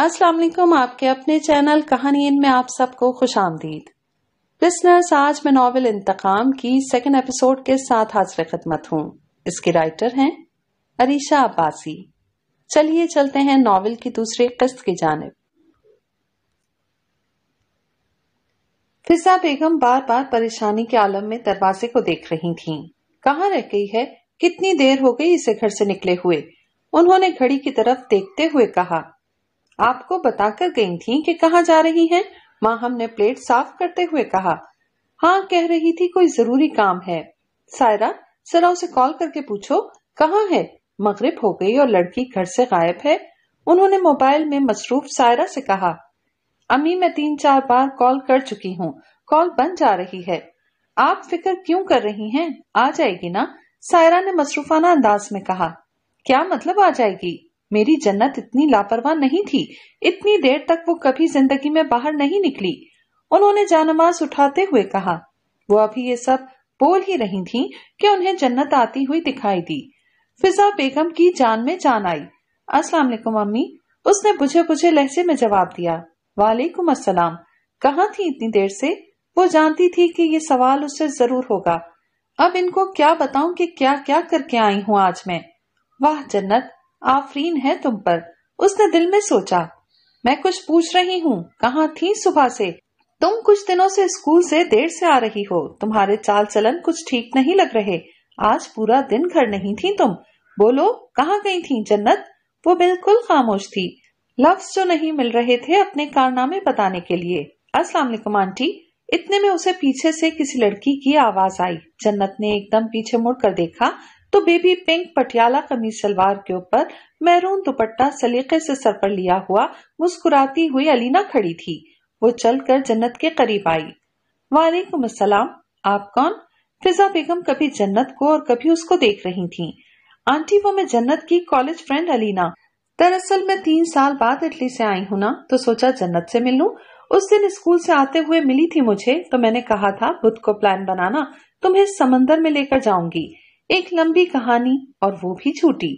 अस्सलाम वालेकुम आपके अपने चैनल कहानी इन में आप सबको खुश आमदीद लिसनर्स आज मैं नावल इंतकाम की सेकंड एपिसोड के साथ हाजिर खदमत हूँ इसके राइटर हैं अरीशा अब्बासी चलिए चलते हैं नावल की दूसरी किस्त की जानब फिजा बेगम बार बार परेशानी के आलम में दरवाजे को देख रही थीं। कहाँ रह गई है कितनी देर हो गई इसे घर से निकले हुए उन्होंने घड़ी की तरफ देखते हुए कहा आपको बताकर गई थी कि कहाँ जा रही हैं? माँ हमने प्लेट साफ करते हुए कहा हाँ कह रही थी कोई जरूरी काम है सायरा सरा उसे कॉल करके पूछो कहाँ है मगरिब हो गई और लड़की घर से गायब है उन्होंने मोबाइल में मसरूफ सायरा से कहा अम्मी मैं तीन चार बार कॉल कर चुकी हूँ कॉल बन जा रही है आप फिक्र क्यों कर रही हैं? आ जाएगी ना सायरा ने मसरूफाना अंदाज में कहा क्या मतलब आ जाएगी मेरी जन्नत इतनी लापरवाह नहीं थी इतनी देर तक वो कभी जिंदगी में बाहर नहीं निकली उन्होंने जानमाज उठाते हुए कहा वो अभी ये सब बोल ही रही थी कि उन्हें जन्नत आती हुई दिखाई दी फिजा बेगम की जान में जान आई अस्सलाम वालेकुम अम्मी उसने बुझे बुझे लहजे में जवाब दिया वालेकुम अस्सलाम कहा थी इतनी देर से वो जानती थी कि ये सवाल उससे जरूर होगा अब इनको क्या बताऊं कि क्या क्या करके आई हूँ आज मैं वाह जन्नत आफरीन है तुम पर उसने दिल में सोचा मैं कुछ पूछ रही हूँ कहाँ थी सुबह से तुम कुछ दिनों से स्कूल से देर से आ रही हो तुम्हारे चाल चलन कुछ ठीक नहीं लग रहे आज पूरा दिन घर नहीं थी तुम बोलो कहाँ गई थी जन्नत वो बिल्कुल खामोश थी लफ्ज जो नहीं मिल रहे थे अपने कारनामे बताने के लिए अस्सलाम वालेकुम आंटी इतने में उसे पीछे से किसी लड़की की आवाज आई जन्नत ने एकदम पीछे मुड़कर देखा तो बेबी पिंक पटियाला कमीज सलवार के ऊपर मैरून दुपट्टा सलीके से सर पर लिया हुआ मुस्कुराती हुई अलीना खड़ी थी वो चलकर जन्नत के करीब आई वालेकुम असलम आप कौन फिजा बेगम कभी जन्नत को और कभी उसको देख रही थी आंटी वो मैं जन्नत की कॉलेज फ्रेंड अलीना दरअसल मैं तीन साल बाद इटली से आई हूँ ना तो सोचा जन्नत से मिल लूं उस दिन स्कूल से आते हुए मिली थी मुझे तो मैंने कहा था बुध को प्लान बनाना तुम्हें समंदर में लेकर जाऊंगी एक लंबी कहानी और वो भी झूठी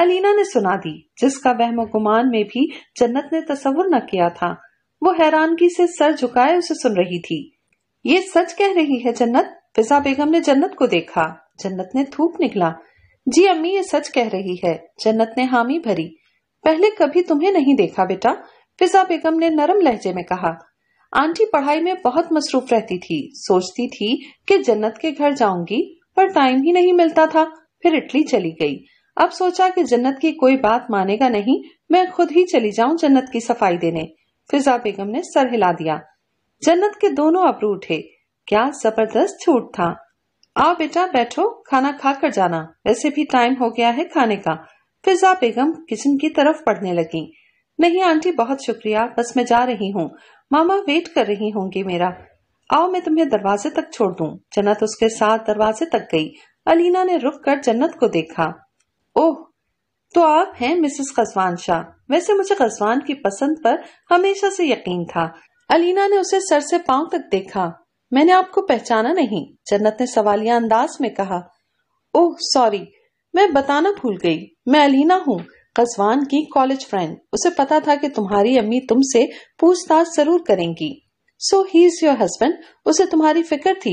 अलीना ने सुना दी जिसका वहम गुमान में भी जन्नत ने तस्वुर न किया था वो हैरानगी से सर झुकाए उसे सुन रही थी ये सच कह रही है जन्नत फिजा बेगम ने जन्नत को देखा जन्नत ने थूक निकला जी अम्मी ये सच कह रही है जन्नत ने हामी भरी पहले कभी तुम्हें नहीं देखा बेटा फिजा बेगम ने नरम लहजे में कहा आंटी पढ़ाई में बहुत मसरूफ रहती थी सोचती थी कि जन्नत के घर जाऊंगी पर टाइम ही नहीं मिलता था फिर इटली चली गई अब सोचा कि जन्नत की कोई बात मानेगा नहीं मैं खुद ही चली जाऊं जन्नत की सफाई देने फिजा बेगम ने सर हिला दिया जन्नत के दोनों अबरू उठे क्या जबरदस्त छूट था आओ बेटा बैठो खाना खा कर जाना वैसे भी टाइम हो गया है खाने का फिजा बेगम किचन की तरफ पढ़ने लगी नहीं आंटी बहुत शुक्रिया बस मैं जा रही हूँ मामा वेट कर रही होंगी मेरा आओ मैं तुम्हें दरवाजे तक छोड़ दूं जन्नत उसके साथ दरवाजे तक गई अलीना ने रुक कर जन्नत को देखा ओह तो आप हैं मिसेस कसवान शाह वैसे मुझे कसवान की पसंद पर हमेशा से यकीन था अलीना ने उसे सर से पांव तक देखा मैंने आपको पहचाना नहीं जन्नत ने सवालिया अंदाज में कहा ओह सॉरी मैं बताना भूल गई मैं अलीना हूँ कसवान की कॉलेज फ्रेंड उसे पता था कि तुम्हारी अम्मी तुमसे पूछताछ जरूर करेंगी so he is your husband उसे तुम्हारी फिक्र थी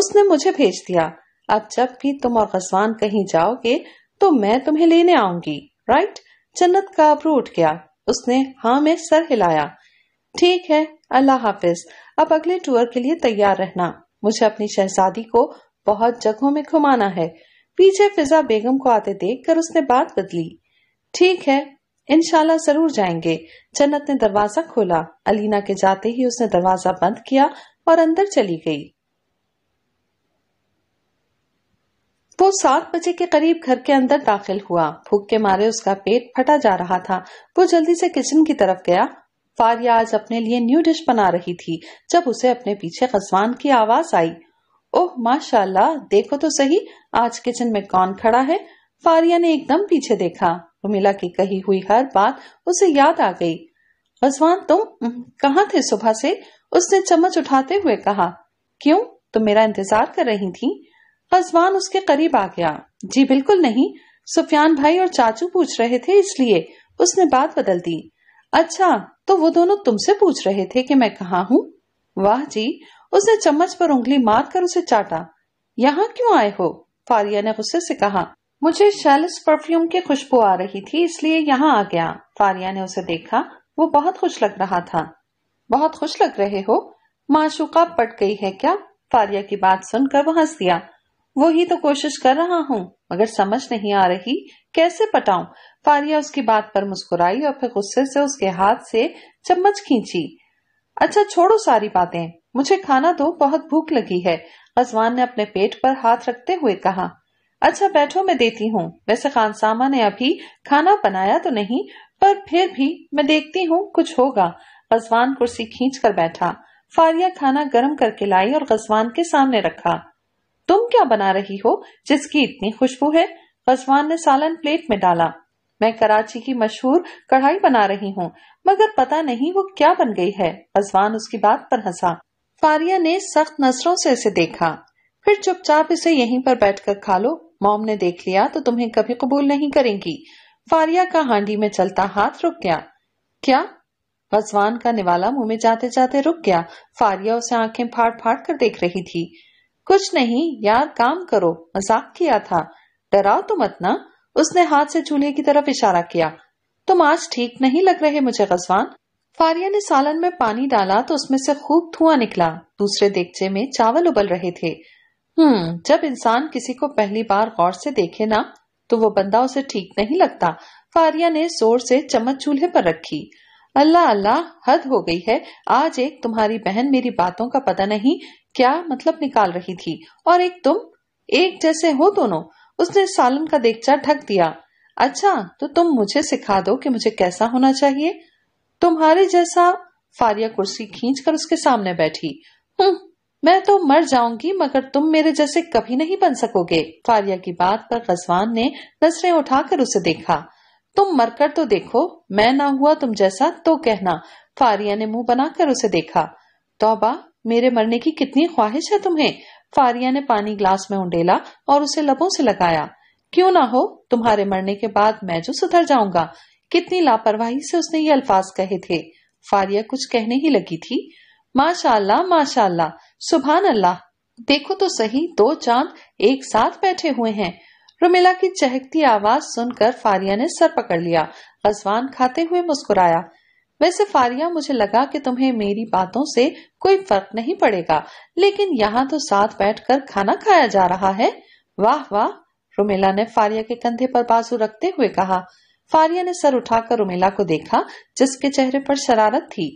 उसने मुझे भेज दिया अब जब भी तुम और गजवान कहीं जाओगे तो मैं तुम्हें लेने आऊंगी राइट जन्नत का अबरू उठ गया उसने हाँ में सर हिलाया ठीक है अल्लाह हाफिज अब अगले टूर के लिए तैयार रहना मुझे अपनी शहजादी को बहुत जगहों में घुमाना है पीछे फिजा बेगम को आते देख कर उसने बात बदली ठीक है इनशाला जरूर जाएंगे जन्नत ने दरवाजा खोला अलीना के जाते ही उसने दरवाजा बंद किया और अंदर चली गई वो सात बजे के करीब घर के अंदर दाखिल हुआ भूख के मारे उसका पेट फटा जा रहा था वो जल्दी से किचन की तरफ गया फारिया आज अपने लिए न्यू डिश बना रही थी जब उसे अपने पीछे गजवान की आवाज आई ओह माशाल्लाह देखो तो सही आज किचन में कौन खड़ा है फारिया ने एकदम पीछे देखा रुमिला की कही हुई हर बात उसे याद आ गई रजवान तुम कहाँ थे सुबह से उसने चम्मच उठाते हुए कहा क्यों तुम मेरा इंतजार कर रही थी रजवान उसके करीब आ गया जी बिल्कुल नहीं सुफियान भाई और चाचू पूछ रहे थे इसलिए उसने बात बदल दी अच्छा तो वो दोनों तुमसे पूछ रहे थे कि मैं कहा हूँ वाह जी उसने चम्मच पर उंगली मारकर उसे चाटा यहाँ क्यों आए हो फारिया ने गुस्से से कहा मुझे शैलिस परफ्यूम की खुशबू आ रही थी इसलिए यहाँ आ गया फारिया ने उसे देखा वो बहुत खुश लग रहा था बहुत खुश लग रहे हो माशुका पट गई है क्या फारिया की बात सुनकर वो हंस दिया वो ही तो कोशिश कर रहा हूँ मगर समझ नहीं आ रही कैसे पटाऊ फारिया उसकी बात पर मुस्कुराई और फिर गुस्से से उसके हाथ से चम्मच खींची अच्छा छोड़ो सारी बातें मुझे खाना दो बहुत भूख लगी है अजवान ने अपने पेट पर हाथ रखते हुए कहा अच्छा बैठो मैं देती हूँ वैसे खान सामा ने अभी खाना बनाया तो नहीं पर फिर भी मैं देखती हूँ कुछ होगा गजवान कुर्सी खींच कर बैठा फारिया खाना गर्म करके लाई और गजवान के सामने रखा तुम क्या बना रही हो जिसकी इतनी खुशबू है गजवान ने सालन प्लेट में डाला मैं कराची की मशहूर कढ़ाई बना रही हूँ मगर पता नहीं वो क्या बन गई है गजवान उसकी बात पर हंसा फारिया ने सख्त नजरों से इसे देखा फिर चुपचाप इसे यहीं पर बैठकर खा लो मॉम ने देख लिया तो तुम्हें कभी कबूल नहीं करेंगी फारिया का हांडी में चलता हाथ रुक गया क्या रजवान का निवाला मुंह में जाते जाते रुक गया फारिया उसे आंखें फाड़ फाड़ कर देख रही थी कुछ नहीं यार काम करो मजाक किया था डराओ तो मत ना उसने हाथ से चूल्हे की तरफ इशारा किया तुम आज ठीक नहीं लग रहे मुझे गजवान फारिया ने सालन में पानी डाला तो उसमें से खूब धुआं निकला दूसरे देगचे में चावल उबल रहे थे हम्म जब इंसान किसी को पहली बार गौर से देखे ना तो वो बंदा उसे ठीक नहीं लगता फारिया ने जोर से चम्मच चूल्हे पर रखी अल्लाह अल्लाह हद हो गई है आज एक तुम्हारी बहन मेरी बातों का पता नहीं क्या मतलब निकाल रही थी और एक तुम एक जैसे हो दोनों उसने सालन का देखचा ढक दिया अच्छा तो तुम मुझे सिखा दो कि मुझे कैसा होना चाहिए तुम्हारे जैसा फारिया कुर्सी खींचकर उसके सामने बैठी हम्म, मैं तो मर जाऊंगी मगर तुम मेरे जैसे कभी नहीं बन सकोगे फारिया की बात पर गजवान ने नजरें उठाकर उसे देखा तुम मरकर तो देखो मैं ना हुआ तुम जैसा तो कहना फारिया ने मुंह बनाकर उसे देखा तोबा मेरे मरने की कितनी ख्वाहिश है तुम्हें फारिया ने पानी ग्लास में उंडेला और उसे लबों से लगाया क्यों ना हो तुम्हारे मरने के बाद मैं जो सुधर जाऊंगा कितनी लापरवाही से उसने ये अल्फाज कहे थे फारिया कुछ कहने ही लगी थी माशाल्लाह माशाल्लाह सुबहान अल्लाह देखो तो सही दो चांद एक साथ बैठे हुए हैं रुमिला की चहकती आवाज सुनकर फारिया ने सर पकड़ लिया रजवान खाते हुए मुस्कुराया वैसे फारिया मुझे लगा कि तुम्हें मेरी बातों से कोई फर्क नहीं पड़ेगा लेकिन यहाँ तो साथ बैठकर खाना खाया जा रहा है वाह वाह रुमेला ने फारिया के कंधे पर बाजू रखते हुए कहा फारिया ने सर उठाकर रुमेला को देखा जिसके चेहरे पर शरारत थी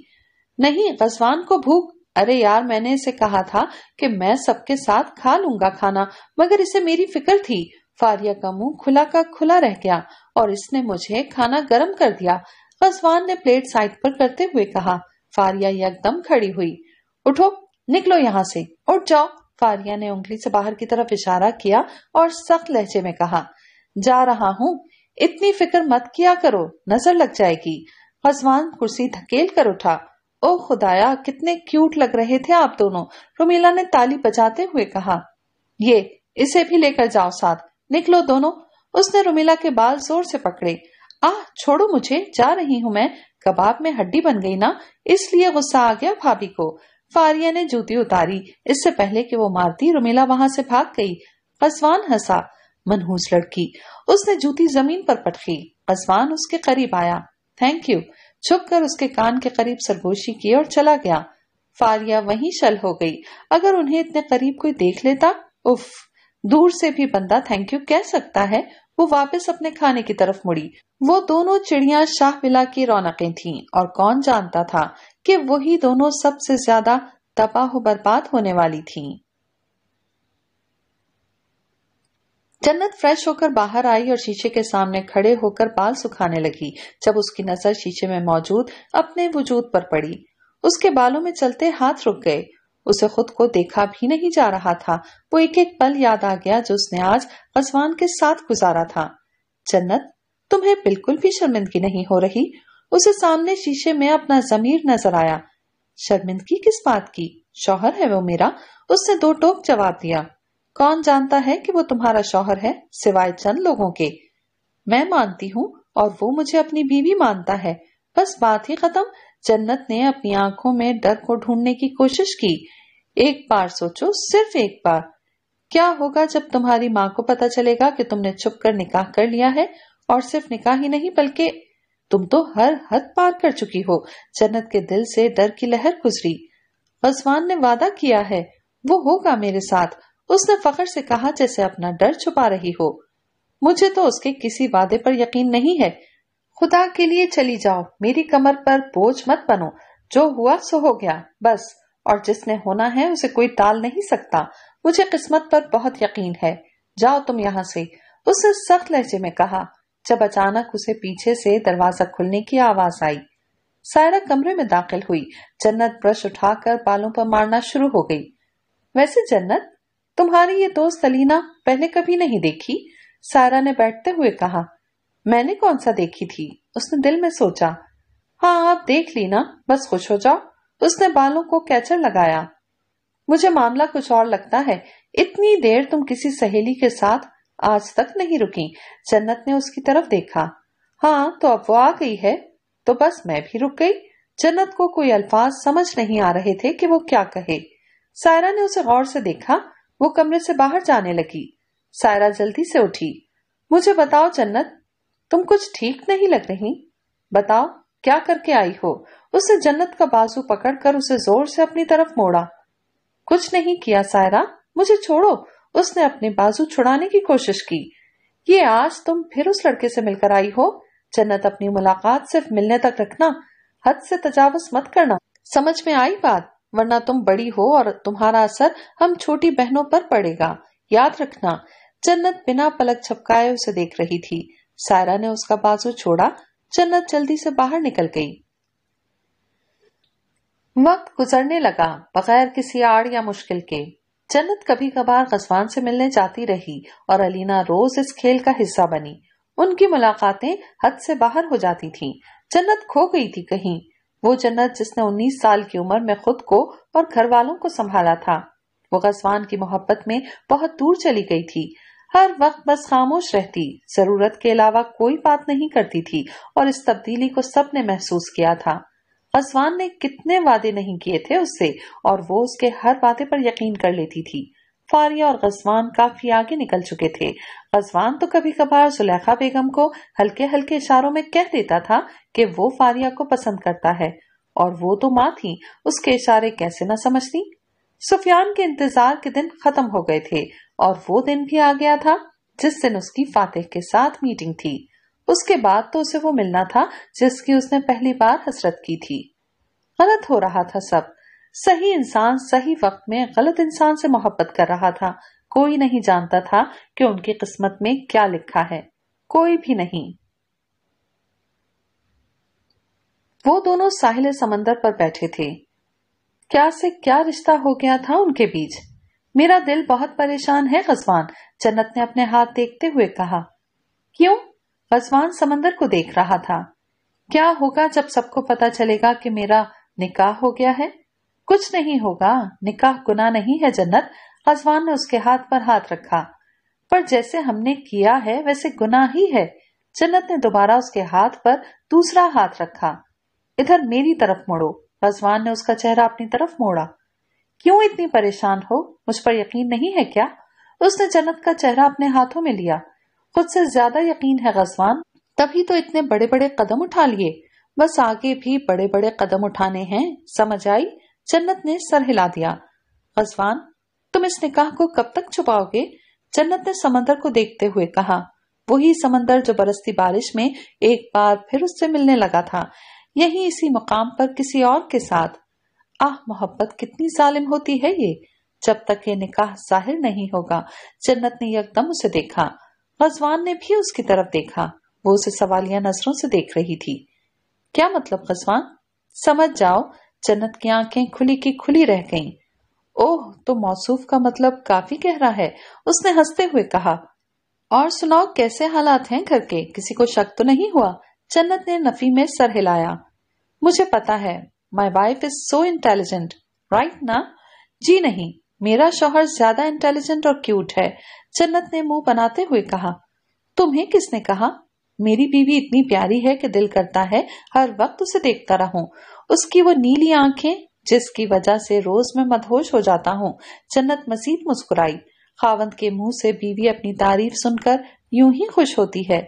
नहीं गजवान को भूख अरे यार मैंने इसे कहा था कि मैं सबके साथ खा लूंगा खाना मगर इसे मेरी फिक्र थी फारिया का मुंह खुला का खुला रह गया और इसने मुझे खाना गर्म कर दिया गजवान ने प्लेट साइड पर करते हुए कहा फारिया एकदम खड़ी हुई उठो निकलो यहाँ से उठ जाओ फारिया ने उंगली से बाहर की तरफ इशारा किया और सख्त लहजे में कहा जा रहा हूँ इतनी फिक्र मत किया करो नजर लग जाएगी गजवान कुर्सी धकेल कर उठा ओह खुदाया कितने क्यूट लग रहे थे आप दोनों रोमीला ने ताली बजाते हुए कहा ये इसे भी लेकर जाओ साथ निकलो दोनों उसने रोमीला के बाल जोर से पकड़े आह छोड़ो मुझे जा रही हूँ मैं कबाब में हड्डी बन गई ना इसलिए गुस्सा आ गया भाभी को फारिया ने जूती उतारी इससे पहले कि वो मारती रोमीला वहां से भाग गई कसवान हंसा मनहूस लड़की उसने जूती जमीन पर पटकी कसवान उसके करीब आया थैंक यू छुपकर उसके कान के करीब सरगोशी की और चला गया फारिया वहीं शल हो गई अगर उन्हें इतने करीब कोई देख लेता उफ दूर से भी बंदा थैंक यू कह सकता है वो वापस अपने खाने की तरफ मुड़ी वो दोनों चिड़िया शाह बिला की रौनकें थीं और कौन जानता था कि वही दोनों सबसे ज्यादा तबाह बर्बाद होने वाली थीं। जन्नत फ्रेश होकर बाहर आई और शीशे के सामने खड़े होकर बाल सुखाने लगी जब उसकी नजर शीशे में मौजूद अपने वजूद पर पड़ी उसके बालों में चलते हाथ रुक गए उसे खुद को देखा भी नहीं जा रहा था वो एक एक पल याद आ गया जो उसने आज असवान के साथ गुजारा था जन्नत तुम्हें बिल्कुल भी शर्मिंदगी नहीं हो रही उसे सामने शीशे में अपना जमीर नजर आया शर्मिंदगी किस बात की शौहर है वो मेरा उसने दो टोक जवाब दिया कौन जानता है कि वो तुम्हारा शौहर है सिवाय चंद लोगों के मैं मानती हूँ और वो मुझे अपनी बीवी मानता है बस बात ही खत्म जन्नत ने अपनी आंखों में डर को ढूंढने की कोशिश की एक बार सोचो सिर्फ एक बार क्या होगा जब तुम्हारी माँ को पता चलेगा कि तुमने छुप कर निकाह कर लिया है और सिर्फ निकाह ही नहीं बल्कि तुम तो हर हद पार कर चुकी हो जन्नत के दिल से डर की लहर गुजरी बसवान ने वादा किया है वो होगा मेरे साथ उसने फखर से कहा जैसे अपना डर छुपा रही हो मुझे तो उसके किसी वादे पर यकीन नहीं है खुदा के लिए चली जाओ मेरी कमर पर बोझ मत बनो जो हुआ सो हो गया बस और जिसने होना है उसे कोई टाल नहीं सकता मुझे किस्मत पर बहुत यकीन है जाओ तुम यहाँ से उसने सख्त लहजे में कहा जब अचानक उसे पीछे से दरवाजा खुलने की आवाज आई सायरा कमरे में दाखिल हुई जन्नत ब्रश उठाकर बालों पर मारना शुरू हो गई वैसे जन्नत तुम्हारी ये दोस्त सलीना पहले कभी नहीं देखी सारा ने बैठते हुए कहा मैंने कौन सा देखी थी उसने दिल में सोचा हाँ आप देख लीना बस खुश हो जाओ उसने बालों को कैचर लगाया मुझे मामला कुछ और लगता है इतनी देर तुम किसी सहेली के साथ आज तक नहीं रुकी जन्नत ने उसकी तरफ देखा हाँ तो अब वो आ गई है तो बस मैं भी रुक गई जन्नत को कोई अल्फाज समझ नहीं आ रहे थे कि वो क्या कहे सायरा ने उसे गौर से देखा वो कमरे से बाहर जाने लगी सायरा जल्दी से उठी मुझे बताओ जन्नत तुम कुछ ठीक नहीं लग रही बताओ क्या करके आई हो उसने जन्नत का बाजू पकड़कर उसे जोर से अपनी तरफ मोड़ा कुछ नहीं किया सायरा मुझे छोड़ो उसने अपने बाजू छुड़ाने की कोशिश की ये आज तुम फिर उस लड़के से मिलकर आई हो जन्नत अपनी मुलाकात सिर्फ मिलने तक रखना हद से तजावज मत करना समझ में आई बात वरना तुम बड़ी हो और तुम्हारा असर हम छोटी बहनों पर पड़ेगा याद रखना जन्नत बिना पलक छपकाए उसे देख रही थी सायरा ने उसका बाजू छोड़ा जन्नत जल्दी से बाहर निकल गई वक्त गुजरने लगा बगैर किसी आड़ या मुश्किल के जन्नत कभी कभार गजवान से मिलने जाती रही और अलीना रोज इस खेल का हिस्सा बनी उनकी मुलाकातें हद से बाहर हो जाती थी जन्नत खो गई थी कहीं वो जन्नत जिसने उन्नीस साल की उम्र में खुद को और घर वालों को संभाला था वो गजवान की मोहब्बत में बहुत दूर चली गई थी हर वक्त बस खामोश रहती जरूरत के अलावा कोई बात नहीं करती थी और इस तब्दीली को सबने महसूस किया था गजवान ने कितने वादे नहीं किए थे उससे और वो उसके हर वादे पर यकीन कर लेती थी फारिया और गजवान काफी आगे निकल चुके थे गजवान तो कभी कभार जुलेखा बेगम को हल्के हल्के इशारों में कह देता था कि वो फारिया को पसंद करता है और वो तो माँ थी उसके इशारे कैसे न समझती सुफियान के इंतजार के दिन खत्म हो गए थे और वो दिन भी आ गया था जिस दिन उसकी फातेह के साथ मीटिंग थी उसके बाद तो उसे वो मिलना था जिसकी उसने पहली बार हसरत की थी गलत हो रहा था सब सही इंसान सही वक्त में गलत इंसान से मोहब्बत कर रहा था कोई नहीं जानता था कि उनकी किस्मत में क्या लिखा है कोई भी नहीं वो दोनों साहिल समंदर पर बैठे थे क्या से क्या रिश्ता हो गया था उनके बीच मेरा दिल बहुत परेशान है गजवान जन्नत ने अपने हाथ देखते हुए कहा क्यों गजवान समंदर को देख रहा था क्या होगा जब सबको पता चलेगा कि मेरा निकाह हो गया है कुछ नहीं होगा निकाह गुना नहीं है जन्नत अजवान ने उसके हाथ पर हाथ रखा पर जैसे हमने किया है वैसे गुना ही है जन्नत ने दोबारा उसके हाथ पर दूसरा हाथ रखा इधर मेरी तरफ मोड़ो रजवान ने उसका चेहरा अपनी तरफ मोड़ा क्यों इतनी परेशान हो मुझ पर यकीन नहीं है क्या उसने जन्नत का चेहरा अपने हाथों में लिया खुद से ज्यादा यकीन है गजवान तभी तो इतने बड़े बड़े कदम उठा लिए बस आगे भी बड़े बड़े कदम उठाने हैं समझ आई जन्नत ने सर हिला दिया गजवान तुम इस निकाह को कब तक छुपाओगे जन्नत ने समंदर को देखते हुए कहा वही समंदर जो बरसती बारिश में एक बार फिर उससे मिलने लगा था यही इसी मुकाम पर किसी और के साथ आह मोहब्बत कितनी जालिम होती है ये जब तक ये निकाह जाहिर नहीं होगा जन्नत ने यकदम उसे देखा गजवान ने भी उसकी तरफ देखा वो उसे सवालिया नजरों से देख रही थी क्या मतलब गजवान समझ जाओ जन्नत की आंखें खुली की खुली रह गईं। ओह तो मौसूफ का मतलब काफी गहरा है उसने हंसते हुए कहा और सुनाओ कैसे हालात हैं घर के किसी को शक तो नहीं हुआ जन्नत ने नफी में सर हिलाया मुझे पता है my wife is so intelligent right ना जी नहीं मेरा शोहर ज्यादा इंटेलिजेंट और क्यूट है जन्नत ने मुंह बनाते हुए कहा तुम्हें किसने कहा मेरी बीवी इतनी प्यारी है कि दिल करता है हर वक्त उसे देखता रहूं उसकी वो नीली आंखें जिसकी वजह से रोज में मदहोश हो जाता हूँ जन्नत मजीद मुस्कुराई खावंद के मुंह से बीवी अपनी तारीफ सुनकर यूं ही खुश होती है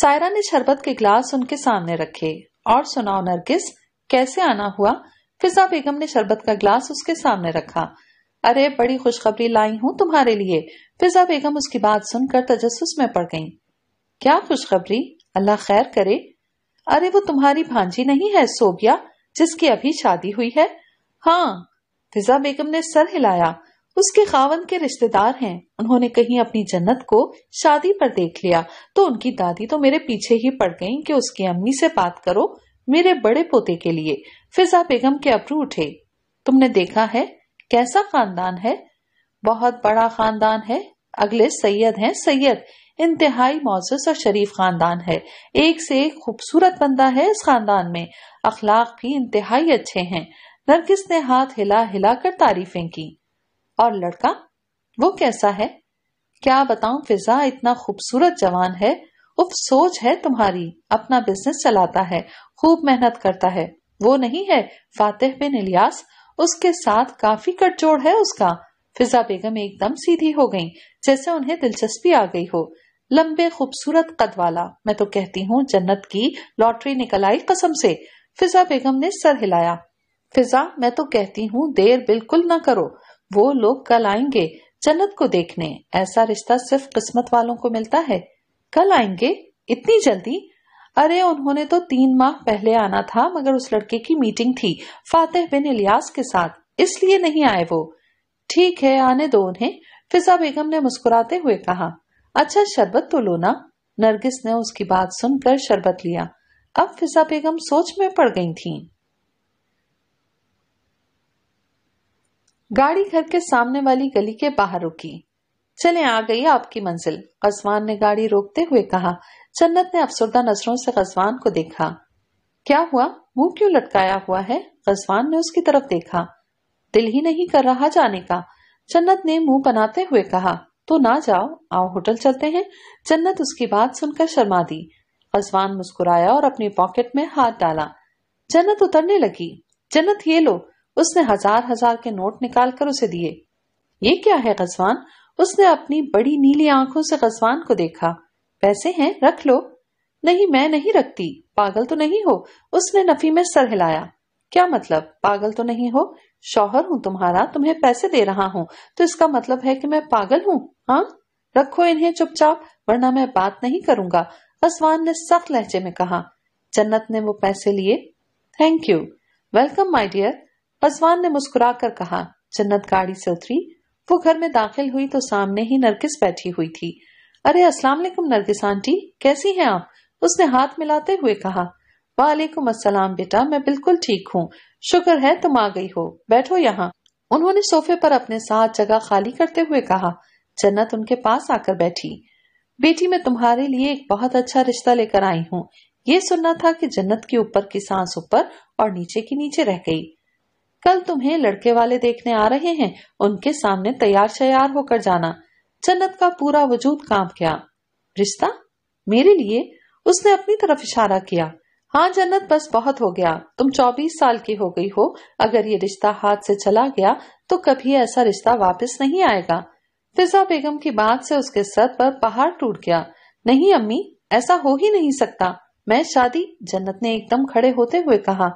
सायरा ने शरबत के ग्लास उनके सामने रखे और सुनाओ नरगिस कैसे आना हुआ फिजा बेगम ने शरबत का ग्लास उसके सामने रखा अरे बड़ी खुशखबरी लाई हूँ तुम्हारे लिए फिजा बेगम उसकी बात सुनकर तजस में पड़ गई क्या खुशखबरी अल्लाह खैर करे अरे वो तुम्हारी भांजी नहीं है सोबिया जिसकी अभी शादी हुई है हाँ फिजा बेगम ने सर हिलाया उसके खावन के रिश्तेदार हैं उन्होंने कहीं अपनी जन्नत को शादी पर देख लिया तो उनकी दादी तो मेरे पीछे ही पड़ गई कि उसकी अम्मी से बात करो मेरे बड़े पोते के लिए फिजा बेगम के अबरू उठे तुमने देखा है कैसा खानदान है बहुत बड़ा खानदान है अगले सैयद हैं सैयद इंतहाई मोजस और शरीफ खानदान है एक से एक खूबसूरत बंदा है इस खानदान में अखलाक भी इंतहाई अच्छे हैं नरगिस ने हाथ हिला हिला कर तारीफें की और लड़का वो कैसा है क्या बताऊं फिजा इतना खूबसूरत जवान है उफ सोच है तुम्हारी अपना बिजनेस चलाता है खूब मेहनत करता है वो नहीं है फातेह बिन इलियास उसके साथ काफी कटजोड़ है उसका फिजा बेगम एकदम सीधी हो गई जैसे उन्हें दिलचस्पी आ गई हो लंबे खूबसूरत कद वाला मैं तो कहती हूँ जन्नत की लॉटरी निकल आई कसम से फिजा बेगम ने सर हिलाया फिजा मैं तो कहती हूँ देर बिल्कुल ना करो वो लोग कल आएंगे जन्नत को देखने ऐसा रिश्ता सिर्फ किस्मत वालों को मिलता है कल आएंगे इतनी जल्दी अरे उन्होंने तो तीन माह पहले आना था मगर उस लड़के की मीटिंग थी फातेह बिन इलियास के साथ इसलिए नहीं आए वो ठीक है आने दो उन्हें फिजा बेगम ने मुस्कुराते हुए कहा अच्छा शरबत तो लो ना नरगिस ने उसकी बात सुनकर शरबत लिया अब फिजा बेगम सोच में पड़ गई थीं। गाड़ी घर के सामने वाली गली के बाहर रुकी चले आ गई आपकी मंजिल गजवान ने गाड़ी रोकते हुए कहा जन्नत ने अफसरदा नजरों से गजवान को देखा क्या हुआ मुंह क्यों लटकाया हुआ है गजवान ने उसकी तरफ देखा दिल ही नहीं कर रहा जाने का जन्नत ने मुंह बनाते हुए कहा तो ना जाओ आओ होटल चलते हैं जन्नत उसकी बात सुनकर शर्मा दी अजवान मुस्कुराया और अपनी पॉकेट में हाथ डाला जन्नत उतरने लगी जन्नत ये लो उसने हजार हजार के नोट निकाल कर उसे दिए ये क्या है गजवान उसने अपनी बड़ी नीली आंखों से गजवान को देखा पैसे हैं रख लो नहीं मैं नहीं रखती पागल तो नहीं हो उसने नफी में सर हिलाया क्या मतलब पागल तो नहीं हो शौहर हूँ तुम्हारा तुम्हें पैसे दे रहा हूँ तो इसका मतलब है कि मैं पागल हूँ हाँ रखो इन्हें चुपचाप वरना मैं बात नहीं करूंगा असवान ने सख्त लहजे में कहा जन्नत ने वो पैसे लिए thank you welcome my dear Aswan ने मुस्कुरा कर कहा जन्नत गाड़ी से उतरी वो घर में दाखिल हुई तो सामने ही नरगिस बैठी हुई थी अरे अस्सलाम वालेकुम नरगिस आंटी कैसी हैं आप उसने हाथ मिलाते हुए कहा वालेकुम असलम बेटा मैं बिल्कुल ठीक हूँ शुक्र है तुम आ गई हो बैठो यहाँ उन्होंने सोफे पर अपने साथ जगह खाली करते हुए कहा जन्नत उनके पास आकर बैठी बेटी मैं तुम्हारे लिए एक बहुत अच्छा रिश्ता लेकर आई हूँ ये सुनना था कि जन्नत की ऊपर की सांस ऊपर और नीचे की नीचे रह गई कल तुम्हें लड़के वाले देखने आ रहे हैं उनके सामने तैयार शैयार होकर जाना जन्नत का पूरा वजूद कांप गया रिश्ता मेरे लिए उसने अपनी तरफ इशारा किया हाँ जन्नत बस बहुत हो गया तुम 24 साल की हो गई हो अगर ये रिश्ता हाथ से चला गया तो कभी ऐसा रिश्ता वापस नहीं आएगा फिजा बेगम की बात से उसके सर पर पहाड़ टूट गया नहीं अम्मी ऐसा हो ही नहीं सकता मैं शादी जन्नत ने एकदम खड़े होते हुए कहा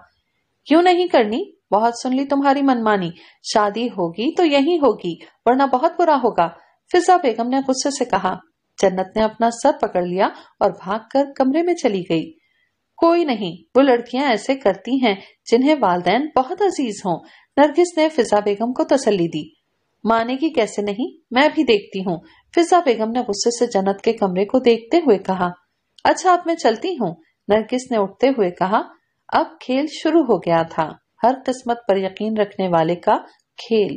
क्यों नहीं करनी बहुत सुन ली तुम्हारी मनमानी शादी होगी तो यही होगी वरना बहुत बुरा होगा फिजा बेगम ने गुस्से से कहा जन्नत ने अपना सर पकड़ लिया और भागकर कमरे में चली गई कोई नहीं वो लड़कियां ऐसे करती हैं जिन्हें वालदेन बहुत अजीज हों नरगिस ने फिजा बेगम को तसल्ली दी मानेगी कैसे नहीं मैं भी देखती हूँ फिजा बेगम ने गुस्से से जन्नत के कमरे को देखते हुए कहा अच्छा अब मैं चलती हूँ नरगिस ने उठते हुए कहा अब खेल शुरू हो गया था हर किस्मत पर यकीन रखने वाले का खेल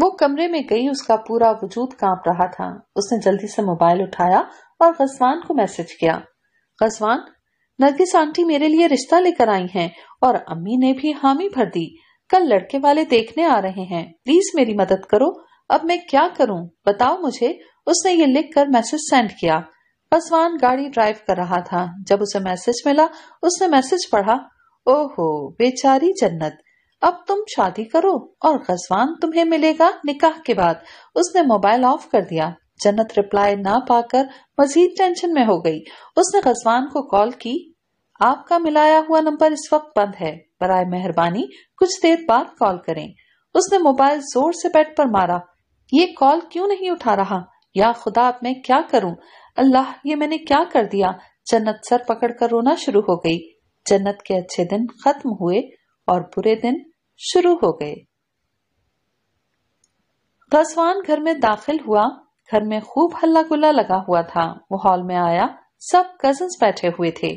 वो कमरे में गई उसका पूरा वजूद कांप रहा था उसने जल्दी से मोबाइल उठाया और गजवान को मैसेज किया गजवान नरगिस आंटी मेरे लिए रिश्ता लेकर आई हैं और अम्मी ने भी हामी भर दी कल लड़के वाले देखने आ रहे हैं प्लीज मेरी मदद करो अब मैं क्या करूं बताओ मुझे उसने ये लिख कर मैसेज सेंड किया गजवान गाड़ी ड्राइव कर रहा था जब उसे मैसेज मिला उसने मैसेज पढ़ा ओहो बेचारी जन्नत अब तुम शादी करो और गजवान तुम्हें मिलेगा निकाह के बाद उसने मोबाइल ऑफ कर दिया जन्नत रिप्लाई ना पाकर मजीद टेंशन में हो गई उसने गजवान को कॉल की आपका मिलाया हुआ नंबर इस वक्त बंद है बरए मेहरबानी कुछ देर बाद कॉल करें उसने मोबाइल जोर से बेड पर मारा ये कॉल क्यों नहीं उठा रहा या खुदा अब मैं क्या करूं अल्लाह ये मैंने क्या कर दिया जन्नत सर पकड़कर रोना शुरू हो गई जन्नत के अच्छे दिन खत्म हुए और बुरे दिन शुरू हो गए गसवान घर में दाखिल हुआ घर में खूब हल्ला गुल्ला लगा हुआ था वो हॉल में आया सब कजन्स बैठे हुए थे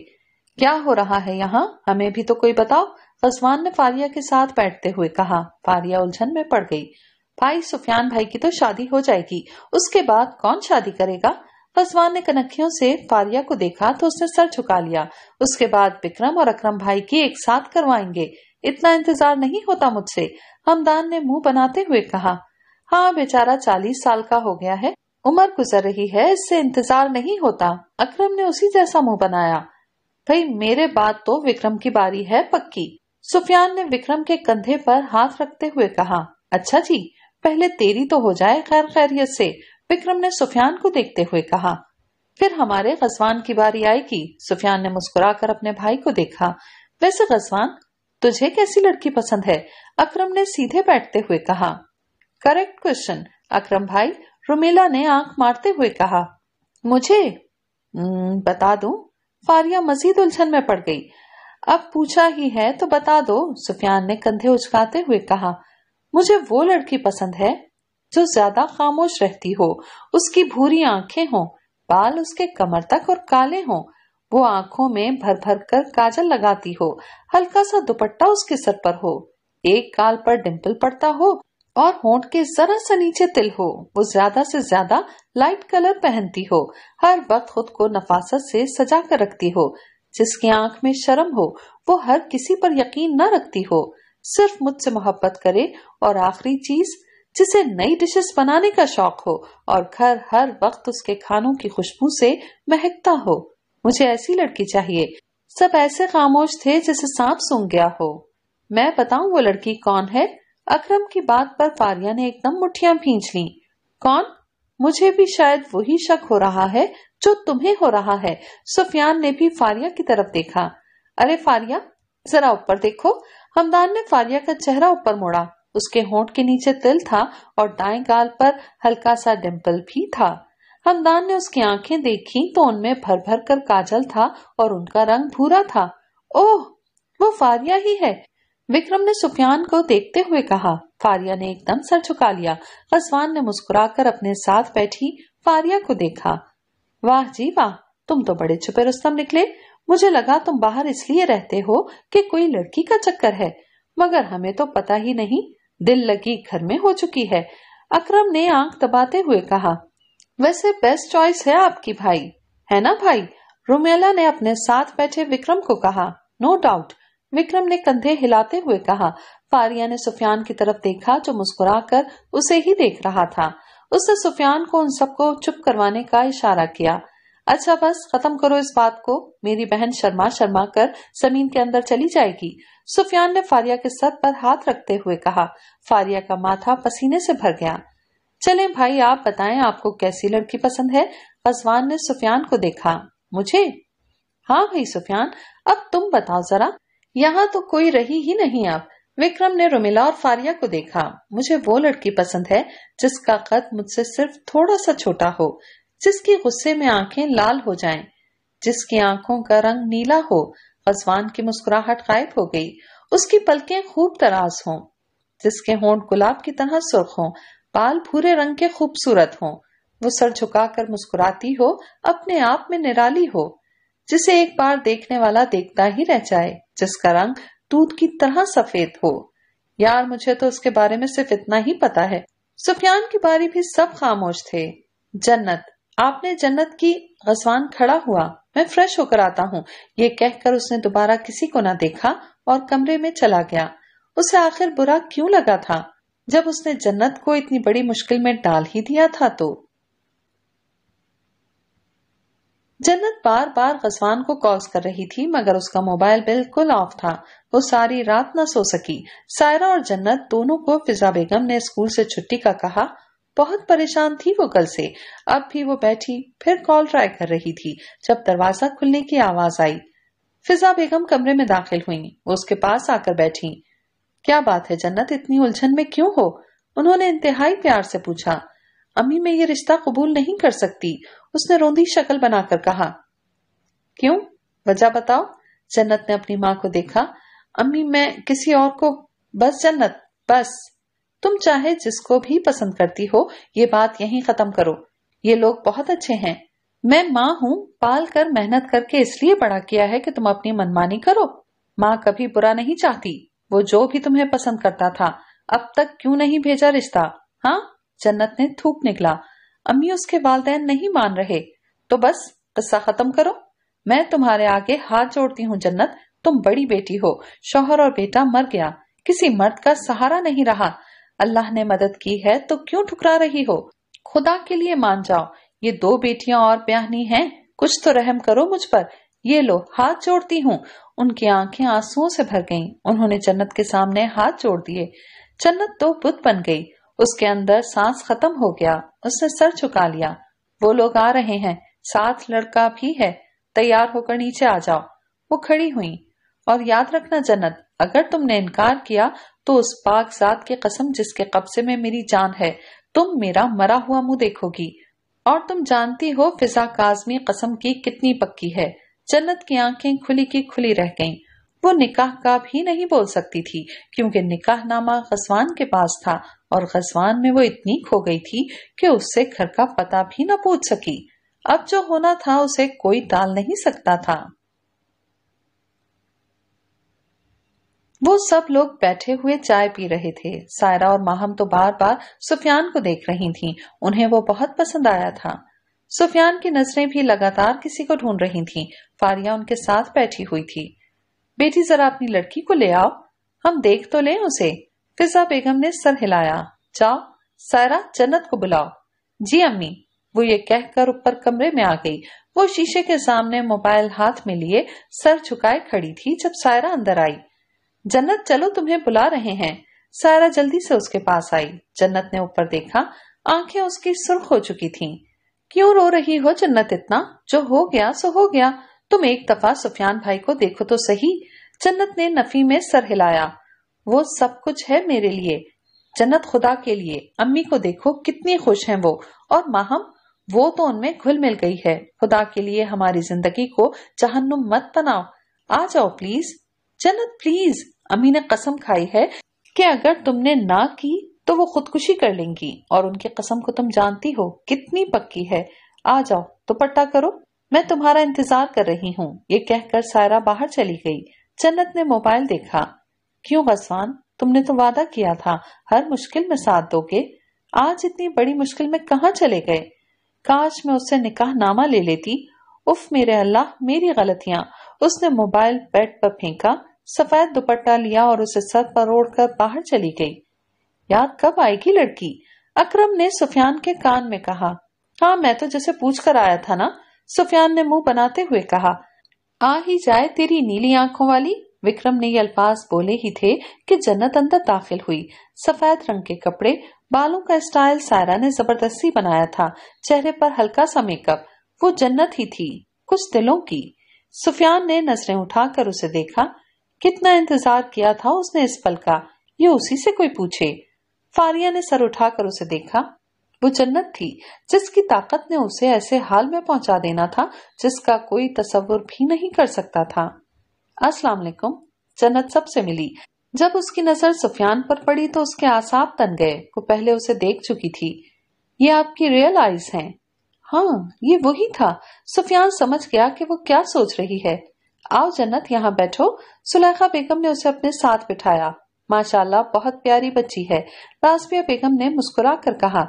क्या हो रहा है यहाँ हमें भी तो कोई बताओ गजवान ने फारिया के साथ बैठते हुए कहा फारिया उलझन में पड़ गई भाई सुफियान भाई की तो शादी हो जाएगी उसके बाद कौन शादी करेगा गजवान ने कनखियों से फारिया को देखा तो उसने सर झुका लिया उसके बाद विक्रम और अक्रम भाई की एक साथ करवाएंगे इतना इंतजार नहीं होता मुझसे हमदान ने मुंह बनाते हुए कहा हाँ बेचारा चालीस साल का हो गया है उम्र गुजर रही है इससे इंतजार नहीं होता अक्रम ने उसी जैसा मुंह बनाया भाई मेरे बात तो विक्रम की बारी है पक्की सुफियान ने विक्रम के कंधे पर हाथ रखते हुए कहा अच्छा जी पहले तेरी तो हो जाए खैर खैरियत से विक्रम ने सुफियान को देखते हुए कहा फिर हमारे गजवान की बारी आएगी सुफियान ने मुस्कुराकर अपने भाई को देखा वैसे गजवान तुझे कैसी लड़की पसंद है अक्रम ने सीधे बैठते हुए कहा करेक्ट क्वेश्चन अक्रम भाई रुमेला ने आंख मारते हुए कहा मुझे हम्म, बता दो फारिया मजीद उलझन में पड़ गई अब पूछा ही है तो बता दो सुफियान ने कंधे उचकाते हुए कहा मुझे वो लड़की पसंद है जो ज्यादा खामोश रहती हो उसकी भूरी आंखें हों बाल उसके कमर तक और काले हों वो आंखों में भर भर कर काजल लगाती हो हल्का सा दुपट्टा उसके सर पर हो एक काल पर डिंपल पड़ता हो और होंठ के जरा से नीचे तिल हो वो ज्यादा से ज्यादा लाइट कलर पहनती हो हर वक्त खुद को नफासत से सजा कर रखती हो जिसकी आंख में शर्म हो वो हर किसी पर यकीन न रखती हो सिर्फ मुझसे मोहब्बत करे और आखिरी चीज जिसे नई डिशेस बनाने का शौक हो और घर हर वक्त उसके खानों की खुशबू से महकता हो मुझे ऐसी लड़की चाहिए सब ऐसे खामोश थे जैसे सांप सूंघ गया हो मैं बताऊं वो लड़की कौन है अकरम की बात पर फारिया ने एकदम मुठिया भींच ली कौन मुझे भी शायद वही शक हो रहा है जो तुम्हें हो रहा है सुफियान ने भी फारिया की तरफ देखा अरे फारिया जरा ऊपर देखो हमदान ने फारिया का चेहरा ऊपर मोड़ा उसके होंठ के नीचे तिल था और दाएं गाल पर हल्का सा डिम्पल भी था हमदान ने उसकी आंखें देखी तो उनमें भर भर कर काजल था और उनका रंग भूरा था ओह वो फारिया ही है विक्रम ने सुफियान को देखते हुए कहा फारिया ने एकदम सर झुका लिया रसवान ने मुस्कुराकर अपने साथ बैठी फारिया को देखा वाह जी वाह तुम तो बड़े छुपे रुस्तम निकले मुझे लगा तुम बाहर इसलिए रहते हो कि कोई लड़की का चक्कर है मगर हमें तो पता ही नहीं दिल लगी घर में हो चुकी है अकरम ने आंख दबाते हुए कहा वैसे बेस्ट चॉइस है आपकी भाई है ना भाई रुमेला ने अपने साथ बैठे विक्रम को कहा नो no डाउट विक्रम ने कंधे हिलाते हुए कहा फारिया ने सुफियान की तरफ देखा जो मुस्कुराकर उसे ही देख रहा था उसने सुफियान को उन सबको चुप करवाने का इशारा किया अच्छा बस खत्म करो इस बात को मेरी बहन शर्मा शर्मा कर जमीन के अंदर चली जाएगी सुफियान ने फारिया के सर पर हाथ रखते हुए कहा फारिया का माथा पसीने से भर गया चलें भाई आप बताएं आपको कैसी लड़की पसंद है गजवान ने सुफियान को देखा मुझे हाँ भाई सुफियान अब तुम बताओ जरा यहाँ तो कोई रही ही नहीं आप विक्रम ने रोमिला और फारिया को देखा मुझे वो लड़की पसंद है जिसका कद मुझसे सिर्फ थोड़ा सा छोटा हो जिसकी गुस्से में आंखें लाल हो जाएं, जिसकी आंखों का रंग नीला हो गजवान की मुस्कुराहट गायब हो गई उसकी पलकें खूब तराज हों जिसके होंठ गुलाब की तरह सुर्ख हों बाल भूरे रंग के खूबसूरत हों वो सर झुकाकर मुस्कुराती हो अपने आप में निराली हो जिसे एक बार देखने वाला देखता ही रह जाए जिसका रंग दूध की तरह सफेद हो यार मुझे तो उसके बारे में सिर्फ इतना ही पता है सुफियान की बारी भी सब खामोश थे जन्नत आपने जन्नत की गजवान खड़ा हुआ मैं फ्रेश होकर आता हूँ ये कहकर उसने दोबारा किसी को ना देखा और कमरे में चला गया उसे आखिर बुरा क्यों लगा था जब उसने जन्नत को इतनी बड़ी मुश्किल में डाल ही दिया था तो जन्नत बार बार गजवान को कॉल कर रही थी मगर उसका मोबाइल बिल्कुल ऑफ था वो सारी रात न सो सकी सायरा और जन्नत दोनों को फिजा बेगम ने स्कूल से छुट्टी का कहा बहुत परेशान थी वो कल से अब भी वो बैठी फिर कॉल ट्राई कर रही थी जब दरवाजा खुलने की आवाज आई फिजा बेगम कमरे में दाखिल हुई वो उसके पास आकर बैठी क्या बात है जन्नत इतनी उलझन में क्यों हो उन्होंने इंतहाई प्यार से पूछा अम्मी मैं ये रिश्ता कबूल नहीं कर सकती उसने रोंदी शक्ल बनाकर कहा क्यों वजह बताओ जन्नत ने अपनी माँ को देखा अम्मी मैं किसी और को बस जन्नत बस तुम चाहे जिसको भी पसंद करती हो ये बात यहीं खत्म करो ये लोग बहुत अच्छे हैं मैं माँ हूँ पाल कर मेहनत करके इसलिए बड़ा किया है कि तुम अपनी मनमानी करो माँ कभी बुरा नहीं चाहती वो जो भी तुम्हें पसंद करता था अब तक क्यों नहीं भेजा रिश्ता हाँ जन्नत ने थूक निकला अम्मी उसके वालदेन नहीं मान रहे तो बस किस्सा खत्म करो मैं तुम्हारे आगे हाथ जोड़ती हूँ जन्नत तुम बड़ी बेटी हो शोहर और बेटा मर गया किसी मर्द का सहारा नहीं रहा अल्लाह ने मदद की है तो क्यों ठुकरा रही हो खुदा के लिए मान जाओ ये दो बेटियां और ब्याहनी हैं कुछ तो रहम करो मुझ पर ये लो हाथ जोड़ती हूँ उनकी आंखें आंसुओं से भर गईं उन्होंने जन्नत के सामने हाथ जोड़ दिए जन्नत तो बुत बन गई उसके अंदर सांस खत्म हो गया उसने सर झुका लिया वो लोग आ रहे हैं साथ लड़का भी है तैयार होकर नीचे आ जाओ वो खड़ी हुई और याद रखना जन्नत अगर तुमने इनकार किया तो उस पाक जात की कसम जिसके कब्जे में मेरी जान है तुम मेरा मरा हुआ मुंह देखोगी और तुम जानती हो फिजा काजमी कसम की कितनी पक्की है जन्नत की आंखें खुली की खुली रह गईं। वो निकाह का भी नहीं बोल सकती थी क्योंकि निकाह नामा खसवान के पास था और गजवान में वो इतनी खो गई थी कि उससे घर का पता भी न पूछ सकी अब जो होना था उसे कोई टाल नहीं सकता था वो सब लोग बैठे हुए चाय पी रहे थे सायरा और माहम तो बार बार सुफियान को देख रही थीं। उन्हें वो बहुत पसंद आया था सुफियान की नजरें भी लगातार किसी को ढूंढ रही थीं। फारिया उनके साथ बैठी हुई थी बेटी जरा अपनी लड़की को ले आओ हम देख तो लें उसे फिजा बेगम ने सर हिलाया जाओ सायरा जन्नत को बुलाओ जी अम्मी वो ये कहकर ऊपर कमरे में आ गई वो शीशे के सामने मोबाइल हाथ में लिए सर झुकाए खड़ी थी जब सायरा अंदर आई जन्नत चलो तुम्हें बुला रहे हैं सायरा जल्दी से उसके पास आई जन्नत ने ऊपर देखा आंखें उसकी सुर्ख हो चुकी थीं। क्यों रो रही हो जन्नत इतना जो हो गया सो हो गया तुम एक दफा सुफियान भाई को देखो तो सही जन्नत ने नफी में सर हिलाया वो सब कुछ है मेरे लिए जन्नत खुदा के लिए अम्मी को देखो कितनी खुश हैं वो और माहम वो तो उनमें घुल मिल गई है खुदा के लिए हमारी जिंदगी को जहन्नुम मत बनाओ आ जाओ प्लीज जन्नत प्लीज अम्मी ने कसम खाई है कि अगर तुमने ना की तो वो खुदकुशी कर लेंगी और उनकी कसम को तुम जानती हो कितनी पक्की है आ जाओ दुपट्टा तो करो मैं तुम्हारा इंतजार कर रही हूँ ये कहकर सायरा बाहर चली गई जन्नत ने मोबाइल देखा क्यों हसवान तुमने तो वादा किया था हर मुश्किल में साथ दोगे आज इतनी बड़ी मुश्किल में कहा चले गए काश मैं उससे निकाह नामा ले लेती उफ मेरे अल्लाह मेरी गलतियां उसने मोबाइल बेड पर फेंका सफेद दुपट्टा लिया और उसे सर पर ओढ़कर बाहर चली गई याद कब आएगी लड़की अकरम ने सुफियान के कान में कहा हाँ मैं तो जैसे पूछ कर आया था ना सुफियान ने मुंह बनाते हुए कहा आ ही जाए तेरी नीली आंखों वाली विक्रम ने ये अल्फाज बोले ही थे कि जन्नत अंदर दाखिल हुई सफेद रंग के कपड़े बालों का स्टाइल सायरा ने जबरदस्ती बनाया था चेहरे पर हल्का सा मेकअप वो जन्नत ही थी कुछ दिलों की सुफियान ने नजरें उठाकर उसे देखा कितना इंतजार किया था उसने इस पल का ये उसी से कोई पूछे फारिया ने सर उठाकर उसे देखा वो जन्नत थी जिसकी ताकत ने उसे ऐसे हाल में पहुंचा देना था जिसका कोई तस्वुर भी नहीं कर सकता था अस्सलाम वालेकुम जन्नत सबसे मिली जब उसकी नजर सुफियान पर पड़ी तो उसके आसाब तन गए वो पहले उसे देख चुकी थी ये आपकी रियल आईज हैं हाँ ये वही था सुफियान समझ गया कि वो क्या सोच रही है आओ जन्नत यहाँ बैठो सुलेखा बेगम ने उसे अपने साथ बिठाया माशाल्लाह बहुत प्यारी बच्ची है राजबिया बेगम ने मुस्कुरा कर कहा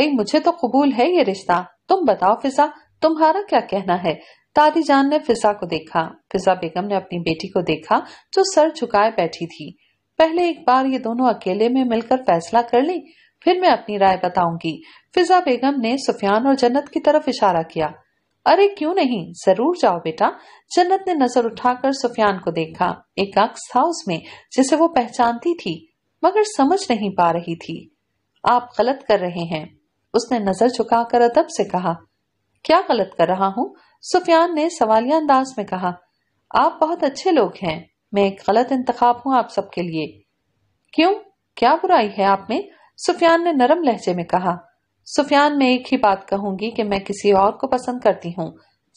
भाई मुझे तो कबूल है ये रिश्ता तुम बताओ फिजा तुम्हारा क्या कहना है तादीजान ने फिजा को देखा फिजा बेगम ने अपनी बेटी को देखा जो सर झुकाए बैठी थी पहले एक बार ये दोनों अकेले में मिलकर फैसला कर ली फिर मैं अपनी राय बताऊंगी फिजा बेगम ने सुफियान और जन्नत की तरफ इशारा किया अरे क्यों नहीं जरूर जाओ बेटा जन्नत ने नजर उठाकर सुफियान को देखा एक अक्स था उसमें जिसे वो पहचानती थी मगर समझ नहीं पा रही थी आप गलत कर रहे हैं उसने नजर झुकाकर अदब से कहा क्या गलत कर रहा हूँ सुफियान ने सवालिया अंदाज में कहा आप बहुत अच्छे लोग हैं मैं एक गलत इंतखा हूँ आप सबके लिए क्यों क्या बुराई है आप में सुफियान ने नरम लहजे में कहा सुफियान मैं एक ही बात कहूंगी कि मैं किसी और को पसंद करती हूँ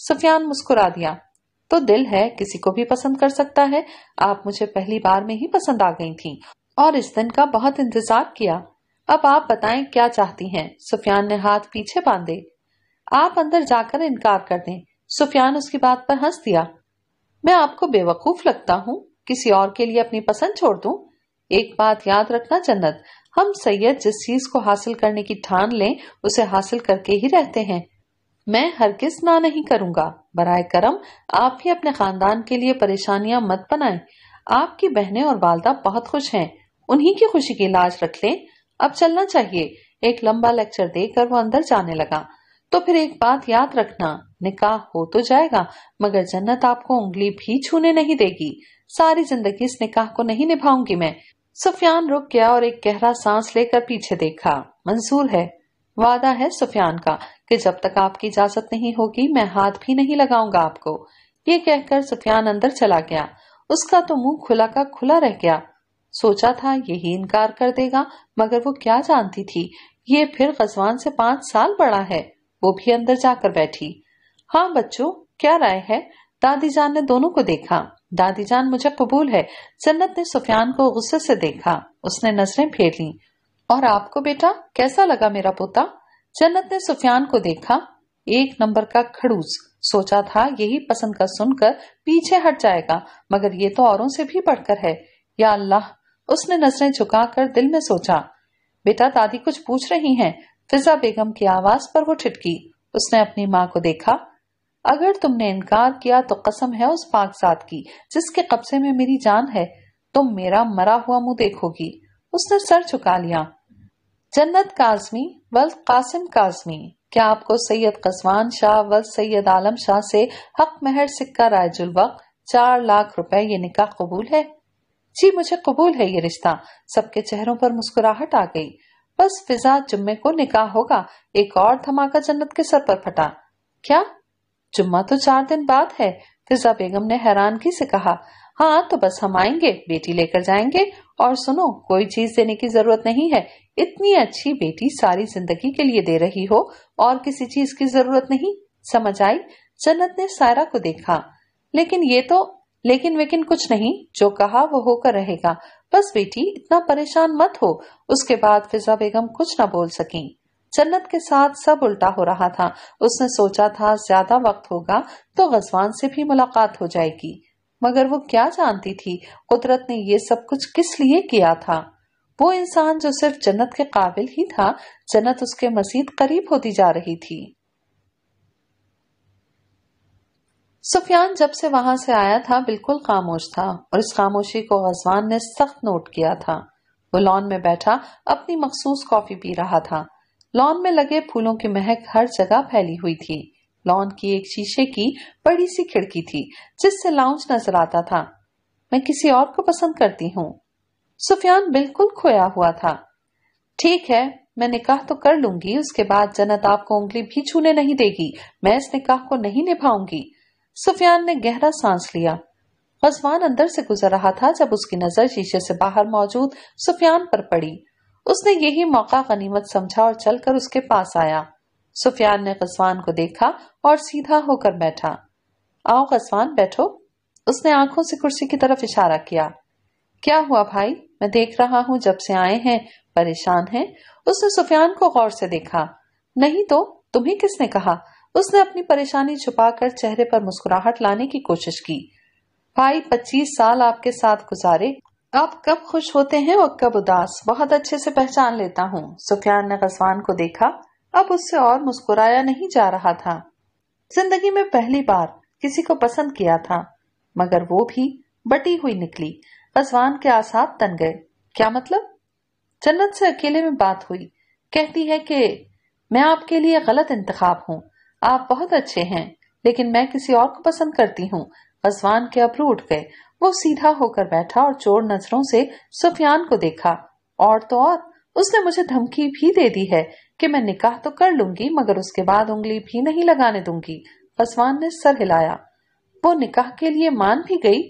सुफियान मुस्कुरा दिया तो दिल है किसी को भी पसंद कर सकता है आप मुझे पहली बार में ही पसंद आ गई थी और इस दिन का बहुत इंतजार किया अब आप बताएं क्या चाहती हैं सुफियान ने हाथ पीछे बांधे आप अंदर जाकर इनकार कर दें सुफियान उसकी बात पर हंस दिया मैं आपको बेवकूफ लगता हूँ किसी और के लिए अपनी पसंद छोड़ दू एक बात याद रखना जन्नत हम सैयद जिस चीज को हासिल करने की ठान लें उसे हासिल करके ही रहते हैं मैं हर किस ना नहीं करूंगा बरए करम आप ही अपने खानदान के लिए परेशानियां मत बनाएं आपकी बहनें और वालदा बहुत खुश हैं उन्हीं की खुशी की लाज रख लें अब चलना चाहिए एक लंबा लेक्चर देकर वो अंदर जाने लगा तो फिर एक बात याद रखना निकाह हो तो जाएगा मगर जन्नत आपको उंगली भी छूने नहीं देगी सारी जिंदगी इस निकाह को नहीं निभाऊंगी मैं सुफियान रुक गया और एक गहरा सांस लेकर पीछे देखा मंजूर है वादा है सुफियान का कि जब तक आपकी इजाजत नहीं होगी मैं हाथ भी नहीं लगाऊंगा आपको ये कहकर सुफियान अंदर चला गया उसका तो मुंह खुला का खुला रह गया सोचा था यही इनकार कर देगा मगर वो क्या जानती थी ये फिर गजवान से पांच साल बड़ा है वो भी अंदर जाकर बैठी हाँ बच्चों क्या राय है दादी जान ने दोनों को देखा दादी जान मुझे कबूल है जन्नत ने सुफियान को गुस्से से देखा उसने नजरें फेर ली और आपको बेटा कैसा लगा मेरा पोता जन्नत ने सुफियान को देखा एक नंबर का खड़ूस सोचा था यही पसंद का सुनकर पीछे हट जाएगा मगर ये तो औरों से भी बढ़कर है या अल्लाह उसने नजरें झुकाकर दिल में सोचा बेटा दादी कुछ पूछ रही हैं फिजा बेगम की आवाज पर वो ठिटकी उसने अपनी माँ को देखा अगर तुमने इनकार किया तो कसम है उस पाक साथ की जिसके कब्जे में मेरी जान है तुम तो मेरा मरा हुआ मुंह देखोगी उसने सर झुका लिया जन्नत काजमी वल कासिम काजमी क्या आपको सैयद कसवान शाह वल सैयद आलम शाह से हक महर सिक्का रायजुल वक्त चार लाख रुपए ये निकाह कबूल है जी मुझे कबूल है ये रिश्ता सबके चेहरों पर मुस्कुराहट आ गई बस फिजा जुम्मे को निकाह होगा एक और धमाका जन्नत के सर पर फटा क्या जुम्मा तो चार दिन बाद है फिजा बेगम ने हैरानगी से कहा हाँ तो बस हम आएंगे बेटी लेकर जाएंगे और सुनो कोई चीज देने की जरूरत नहीं है इतनी अच्छी बेटी सारी जिंदगी के लिए दे रही हो और किसी चीज की जरूरत नहीं समझ आई जन्नत ने सायरा को देखा लेकिन ये तो लेकिन वेकिन कुछ नहीं जो कहा वो होकर रहेगा बस बेटी इतना परेशान मत हो उसके बाद फिजा बेगम कुछ न बोल सकी जन्नत के साथ सब उल्टा हो रहा था उसने सोचा था ज्यादा वक्त होगा तो गजवान से भी मुलाकात हो जाएगी मगर वो क्या जानती थी कुदरत ने ये सब कुछ किस लिए किया था वो इंसान जो सिर्फ जन्नत के काबिल ही था जन्नत उसके मजीद करीब होती जा रही थी सुफियान जब से वहां से आया था बिल्कुल खामोश था और इस खामोशी को गजवान ने सख्त नोट किया था वो लॉन में बैठा अपनी मखसूस कॉफी पी रहा था लॉन में लगे फूलों की महक हर जगह फैली हुई थी लॉन की एक शीशे की बड़ी सी खिड़की थी जिससे लाउंज नजर आता था मैं किसी और को पसंद करती हूँ सुफियान बिल्कुल खोया हुआ था ठीक है मैं निकाह तो कर लूंगी उसके बाद जनत आपको उंगली भी छूने नहीं देगी मैं इस निकाह को नहीं निभाऊंगी सुफियान ने गहरा सांस लिया गजवान अंदर से गुजर रहा था जब उसकी नजर शीशे से बाहर मौजूद सुफियान पर पड़ी उसने यही मौका गनीमत समझा और चलकर उसके पास आया सुफियान ने गजवान को देखा और सीधा होकर बैठा आओ गजवान बैठो उसने आंखों से कुर्सी की तरफ इशारा किया क्या हुआ भाई मैं देख रहा हूं जब से आए हैं परेशान हैं उसने सुफियान को गौर से देखा नहीं तो तुम्हें किसने कहा उसने अपनी परेशानी छुपाकर चेहरे पर मुस्कुराहट लाने की कोशिश की भाई पच्चीस साल आपके साथ गुजारे आप कब खुश होते हैं और कब उदास बहुत अच्छे से पहचान लेता हूँ सुफियान ने गजवान को देखा अब उससे और मुस्कुराया नहीं जा रहा था जिंदगी में पहली बार किसी को पसंद किया था मगर वो भी बटी हुई निकली गजवान के आसाब तन गए क्या मतलब जन्नत से अकेले में बात हुई कहती है कि मैं आपके लिए गलत इंतखाब हूँ आप बहुत अच्छे हैं लेकिन मैं किसी और को पसंद करती हूँ पसवान के अब्रू उठ गए वो सीधा होकर बैठा और चोर नजरों से सुफियान को देखा और तो और उसने मुझे धमकी भी दे दी है कि मैं निकाह तो कर लूंगी मगर उसके बाद उंगली भी नहीं लगाने दूंगी पसवान ने सर हिलाया वो निकाह के लिए मान भी गई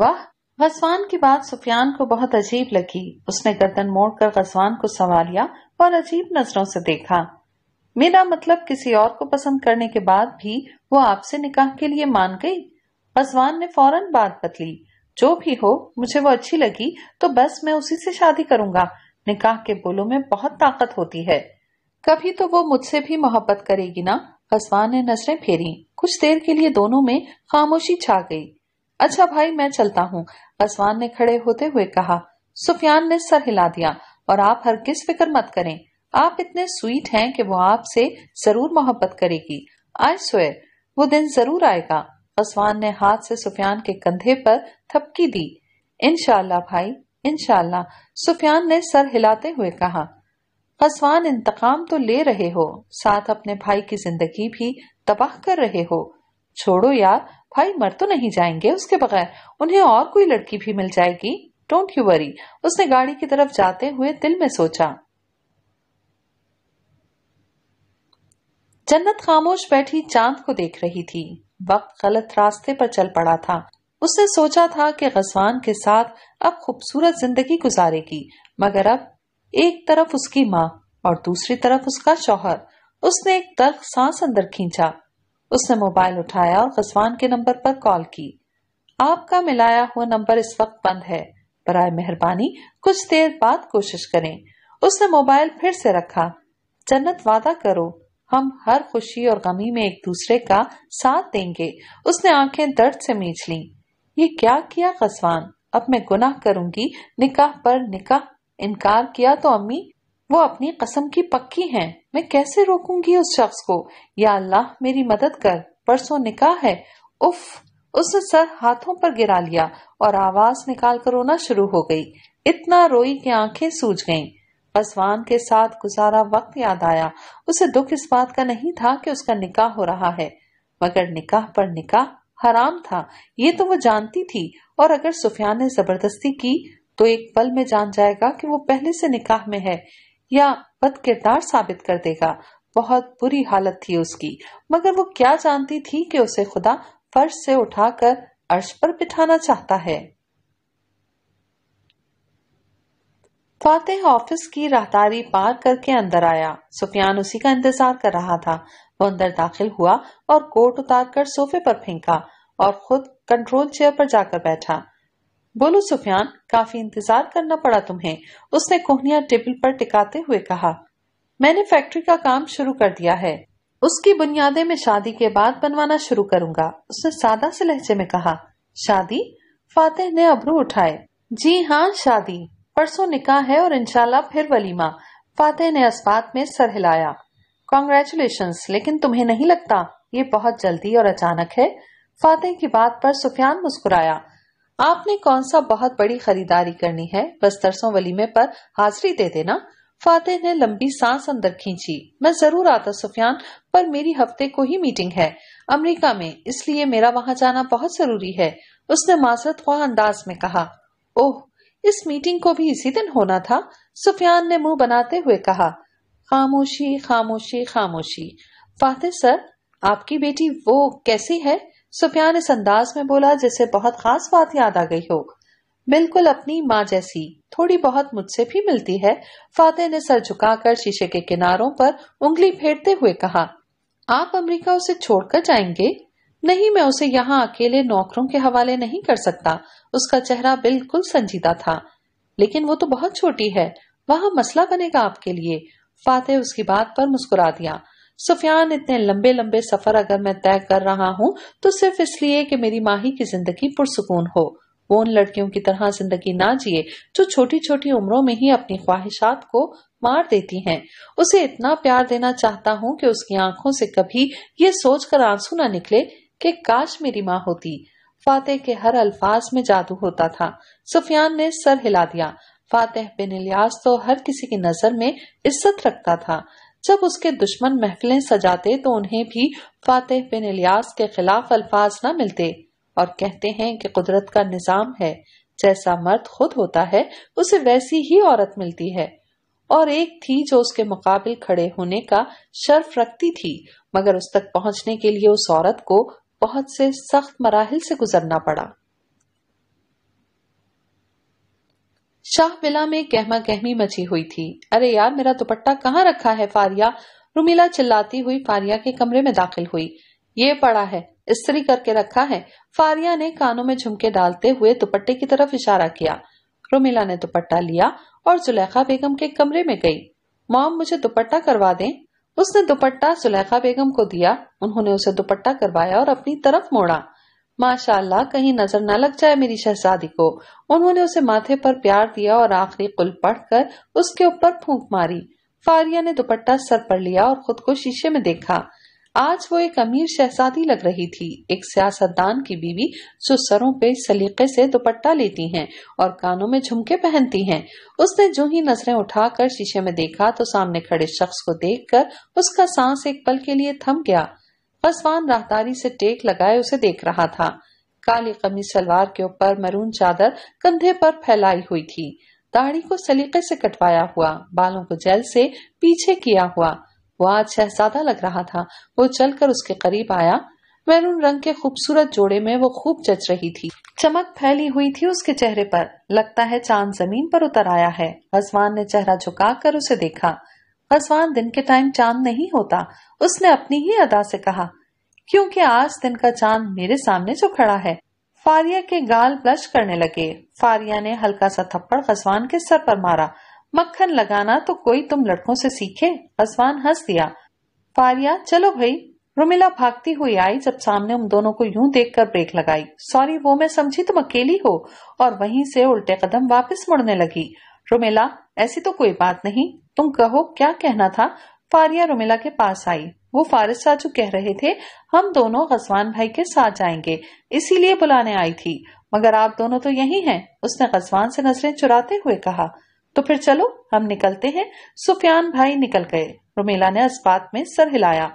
वाह वसवान की बात सुफियान को बहुत अजीब लगी उसने गर्दन मोड़कर वसवान को संवार और अजीब नजरों से देखा मेरा मतलब किसी और को पसंद करने के बाद भी वो आपसे निकाह के लिए मान गई पसवान ने फौरन बात बदली जो भी हो मुझे वो अच्छी लगी तो बस मैं उसी से शादी करूंगा निकाह के बोलों में बहुत ताकत होती है कभी तो वो मुझसे भी मोहब्बत करेगी ना पसवान ने नजरें फेरी कुछ देर के लिए दोनों में खामोशी छा गई अच्छा भाई मैं चलता हूँ पसवान ने खड़े होते हुए कहा सुफियान ने सर हिला दिया और आप हर किस फिक्र मत करें आप इतने स्वीट हैं कि वो आपसे जरूर मोहब्बत करेगी आई स्वे वो दिन जरूर आएगा असवान ने हाथ से सुफियान के कंधे पर थपकी दी इनशाला भाई इनशाला सुफियान ने सर हिलाते हुए कहा असवान इंतकाम तो ले रहे हो साथ अपने भाई की जिंदगी भी तबाह कर रहे हो छोड़ो यार भाई मर तो नहीं जाएंगे उसके बगैर उन्हें और कोई लड़की भी मिल जाएगी डोंट यू वरी उसने गाड़ी की तरफ जाते हुए दिल में सोचा जन्नत खामोश बैठी चांद को देख रही थी वक्त गलत रास्ते पर चल पड़ा था उसने सोचा था कि गजवान के साथ अब खूबसूरत जिंदगी गुजारेगी मगर अब एक तरफ उसकी माँ और दूसरी तरफ उसका शौहर उसने एक तर्क सांस अंदर खींचा उसने मोबाइल उठाया और गजवान के नंबर पर कॉल की आपका मिलाया हुआ नंबर इस वक्त बंद है बरए मेहरबानी कुछ देर बाद कोशिश करें उसने मोबाइल फिर से रखा जन्नत वादा करो हम हर खुशी और गमी में एक दूसरे का साथ देंगे उसने आंखें दर्द से मीच ली ये क्या किया कसवान अब मैं गुनाह करूंगी निकाह पर निकाह इनकार किया तो अम्मी वो अपनी कसम की पक्की हैं मैं कैसे रोकूंगी उस शख्स को या अल्लाह मेरी मदद कर परसों निकाह है उफ उसने सर हाथों पर गिरा लिया और आवाज निकाल कर रोना शुरू हो गई इतना रोई कि आंखें सूज गईं। पसवान के साथ गुजारा वक्त याद आया उसे दुख इस बात का नहीं था कि उसका निकाह हो रहा है मगर निकाह पर निकाह हराम था ये तो वो जानती थी और अगर सुफियान ने जबरदस्ती की तो एक पल में जान जाएगा कि वो पहले से निकाह में है या बद किरदार साबित कर देगा बहुत बुरी हालत थी उसकी मगर वो क्या जानती थी कि उसे खुदा फर्श से उठाकर अर्श पर बिठाना चाहता है फातेह ऑफिस की राहदारी पार करके अंदर आया सुफियान उसी का इंतजार कर रहा था वो अंदर दाखिल हुआ और कोट उतार कर सोफे पर फेंका और खुद कंट्रोल चेयर पर जाकर बैठा बोलो सुफियान काफी इंतजार करना पड़ा तुम्हें उसने कोहनिया टेबल पर टिकाते हुए कहा मैंने फैक्ट्री का काम शुरू कर दिया है उसकी बुनियादे में शादी के बाद बनवाना शुरू करूंगा उसने सादा से लहजे में कहा शादी फातेह ने अबरू उठाए जी हाँ शादी परसों निकाह है और इंशाल्लाह फिर वलीमा फातेह ने अस्पात में सर हिलाया कॉन्ग्रेचुलेशन लेकिन तुम्हें नहीं लगता ये बहुत जल्दी और अचानक है फातेह की बात पर सुफियान मुस्कुराया आपने कौन सा बहुत बड़ी खरीदारी करनी है बस तरसों वलीमे पर हाजिरी दे देना फातेह ने लंबी सांस अंदर खींची मैं जरूर आता सुफियान पर मेरी हफ्ते को ही मीटिंग है अमेरिका में इसलिए मेरा वहां जाना बहुत जरूरी है उसने माजरत अंदाज में कहा ओह इस मीटिंग को भी इसी दिन होना था सुफियान ने मुंह बनाते हुए कहा खामोशी खामोशी खामोशी फाते सर आपकी बेटी वो कैसी है सुफियान इस अंदाज में बोला जिसे बहुत खास बात याद आ गई हो बिल्कुल अपनी माँ जैसी थोड़ी बहुत मुझसे भी मिलती है फाते ने सर झुकाकर शीशे के किनारों पर उंगली फेरते हुए कहा आप अमेरिका उसे छोड़कर जाएंगे नहीं मैं उसे यहाँ अकेले नौकरों के हवाले नहीं कर सकता उसका चेहरा बिल्कुल संजीदा था लेकिन वो तो बहुत छोटी है वहां मसला बनेगा आपके लिए फातेह उसकी बात पर मुस्कुरा दिया सुफियान इतने लंबे लंबे सफर अगर मैं तय कर रहा हूँ तो सिर्फ इसलिए कि मेरी माही की जिंदगी पुरसकून हो वो उन लड़कियों की तरह जिंदगी ना जिए जो छोटी छोटी उम्रों में ही अपनी ख्वाहिशात को मार देती हैं। उसे इतना प्यार देना चाहता हूँ कि उसकी आंखों से कभी ये सोचकर आंसू ना निकले कि काश मेरी माँ होती फातेह के हर अल्फाज में जादू होता था सुफियान ने सर हिला दिया फातेह बिन इलियास तो हर किसी की नजर में इज्जत रखता था जब उसके दुश्मन महफिलें सजाते तो उन्हें भी फातेह बिन इलियास के खिलाफ अल्फाज न मिलते और कहते हैं कि कुदरत का निजाम है जैसा मर्द खुद होता है उसे वैसी ही औरत मिलती है और एक थी जो उसके मुकाबले खड़े होने का शर्फ रखती थी मगर उस तक पहुंचने के लिए उस औरत को बहुत से सख्त मराहल से गुजरना पड़ा शाह विला में गहमा गहमी मची हुई थी अरे यार मेरा दुपट्टा कहाँ रखा है फारिया रुमिला चिल्लाती हुई फारिया के कमरे में दाखिल हुई ये पड़ा है स्त्री करके रखा है फारिया ने कानों में झुमके डालते हुए दुपट्टे की तरफ इशारा किया रुमिला ने दुपट्टा लिया और जुलेखा बेगम के कमरे में गई मॉम मुझे दुपट्टा करवा दें उसने दुपट्टा सुलेखा बेगम को दिया उन्होंने उसे दुपट्टा करवाया और अपनी तरफ मोड़ा माशाल्लाह कहीं नजर न लग जाए मेरी शहजादी को उन्होंने उसे माथे पर प्यार दिया और आखिरी कुल पढ़कर उसके ऊपर फूंक मारी फारिया ने दुपट्टा सर पर लिया और खुद को शीशे में देखा आज वो एक अमीर शहजादी लग रही थी एक सियासतदान की बीवी जो सरों पे सलीके से दुपट्टा लेती हैं और कानों में झुमके पहनती हैं उसने जो ही नजरें उठाकर शीशे में देखा तो सामने खड़े शख्स को देखकर उसका सांस एक पल के लिए थम गया फसवान राहदारी से टेक लगाए उसे देख रहा था काली कमीज सलवार के ऊपर मरून चादर कंधे पर फैलाई हुई थी दाढ़ी को सलीके से कटवाया हुआ बालों को जल से पीछे किया हुआ वो आज शहजादा लग रहा था वो चलकर उसके करीब आया मैरून रंग के खूबसूरत जोड़े में वो खूब जच रही थी चमक फैली हुई थी उसके चेहरे पर लगता है चांद जमीन पर उतर आया है रजवान ने चेहरा झुकाकर उसे देखा रजवान दिन के टाइम चांद नहीं होता उसने अपनी ही अदा से कहा क्योंकि आज दिन का चांद मेरे सामने जो खड़ा है फारिया के गाल ब्लश करने लगे फारिया ने हल्का सा थप्पड़ गजवान के सर पर मारा मक्खन लगाना तो कोई तुम लड़कों से सीखे असवान हंस दिया फारिया चलो भाई रुमिला भागती हुई आई जब सामने उन दोनों को यूं देखकर ब्रेक लगाई सॉरी वो मैं समझी तुम अकेली हो और वहीं से उल्टे कदम वापस मुड़ने लगी रोमिला ऐसी तो कोई बात नहीं तुम कहो क्या कहना था फारिया रोमिला के पास आई वो फारिस साजू कह रहे थे हम दोनों गजवान भाई के साथ जाएंगे इसीलिए बुलाने आई थी मगर आप दोनों तो यही हैं उसने गजवान से नजरें चुराते हुए कहा तो फिर चलो हम निकलते हैं सुफियान भाई निकल गए रुमेला ने इस बात में सर हिलाया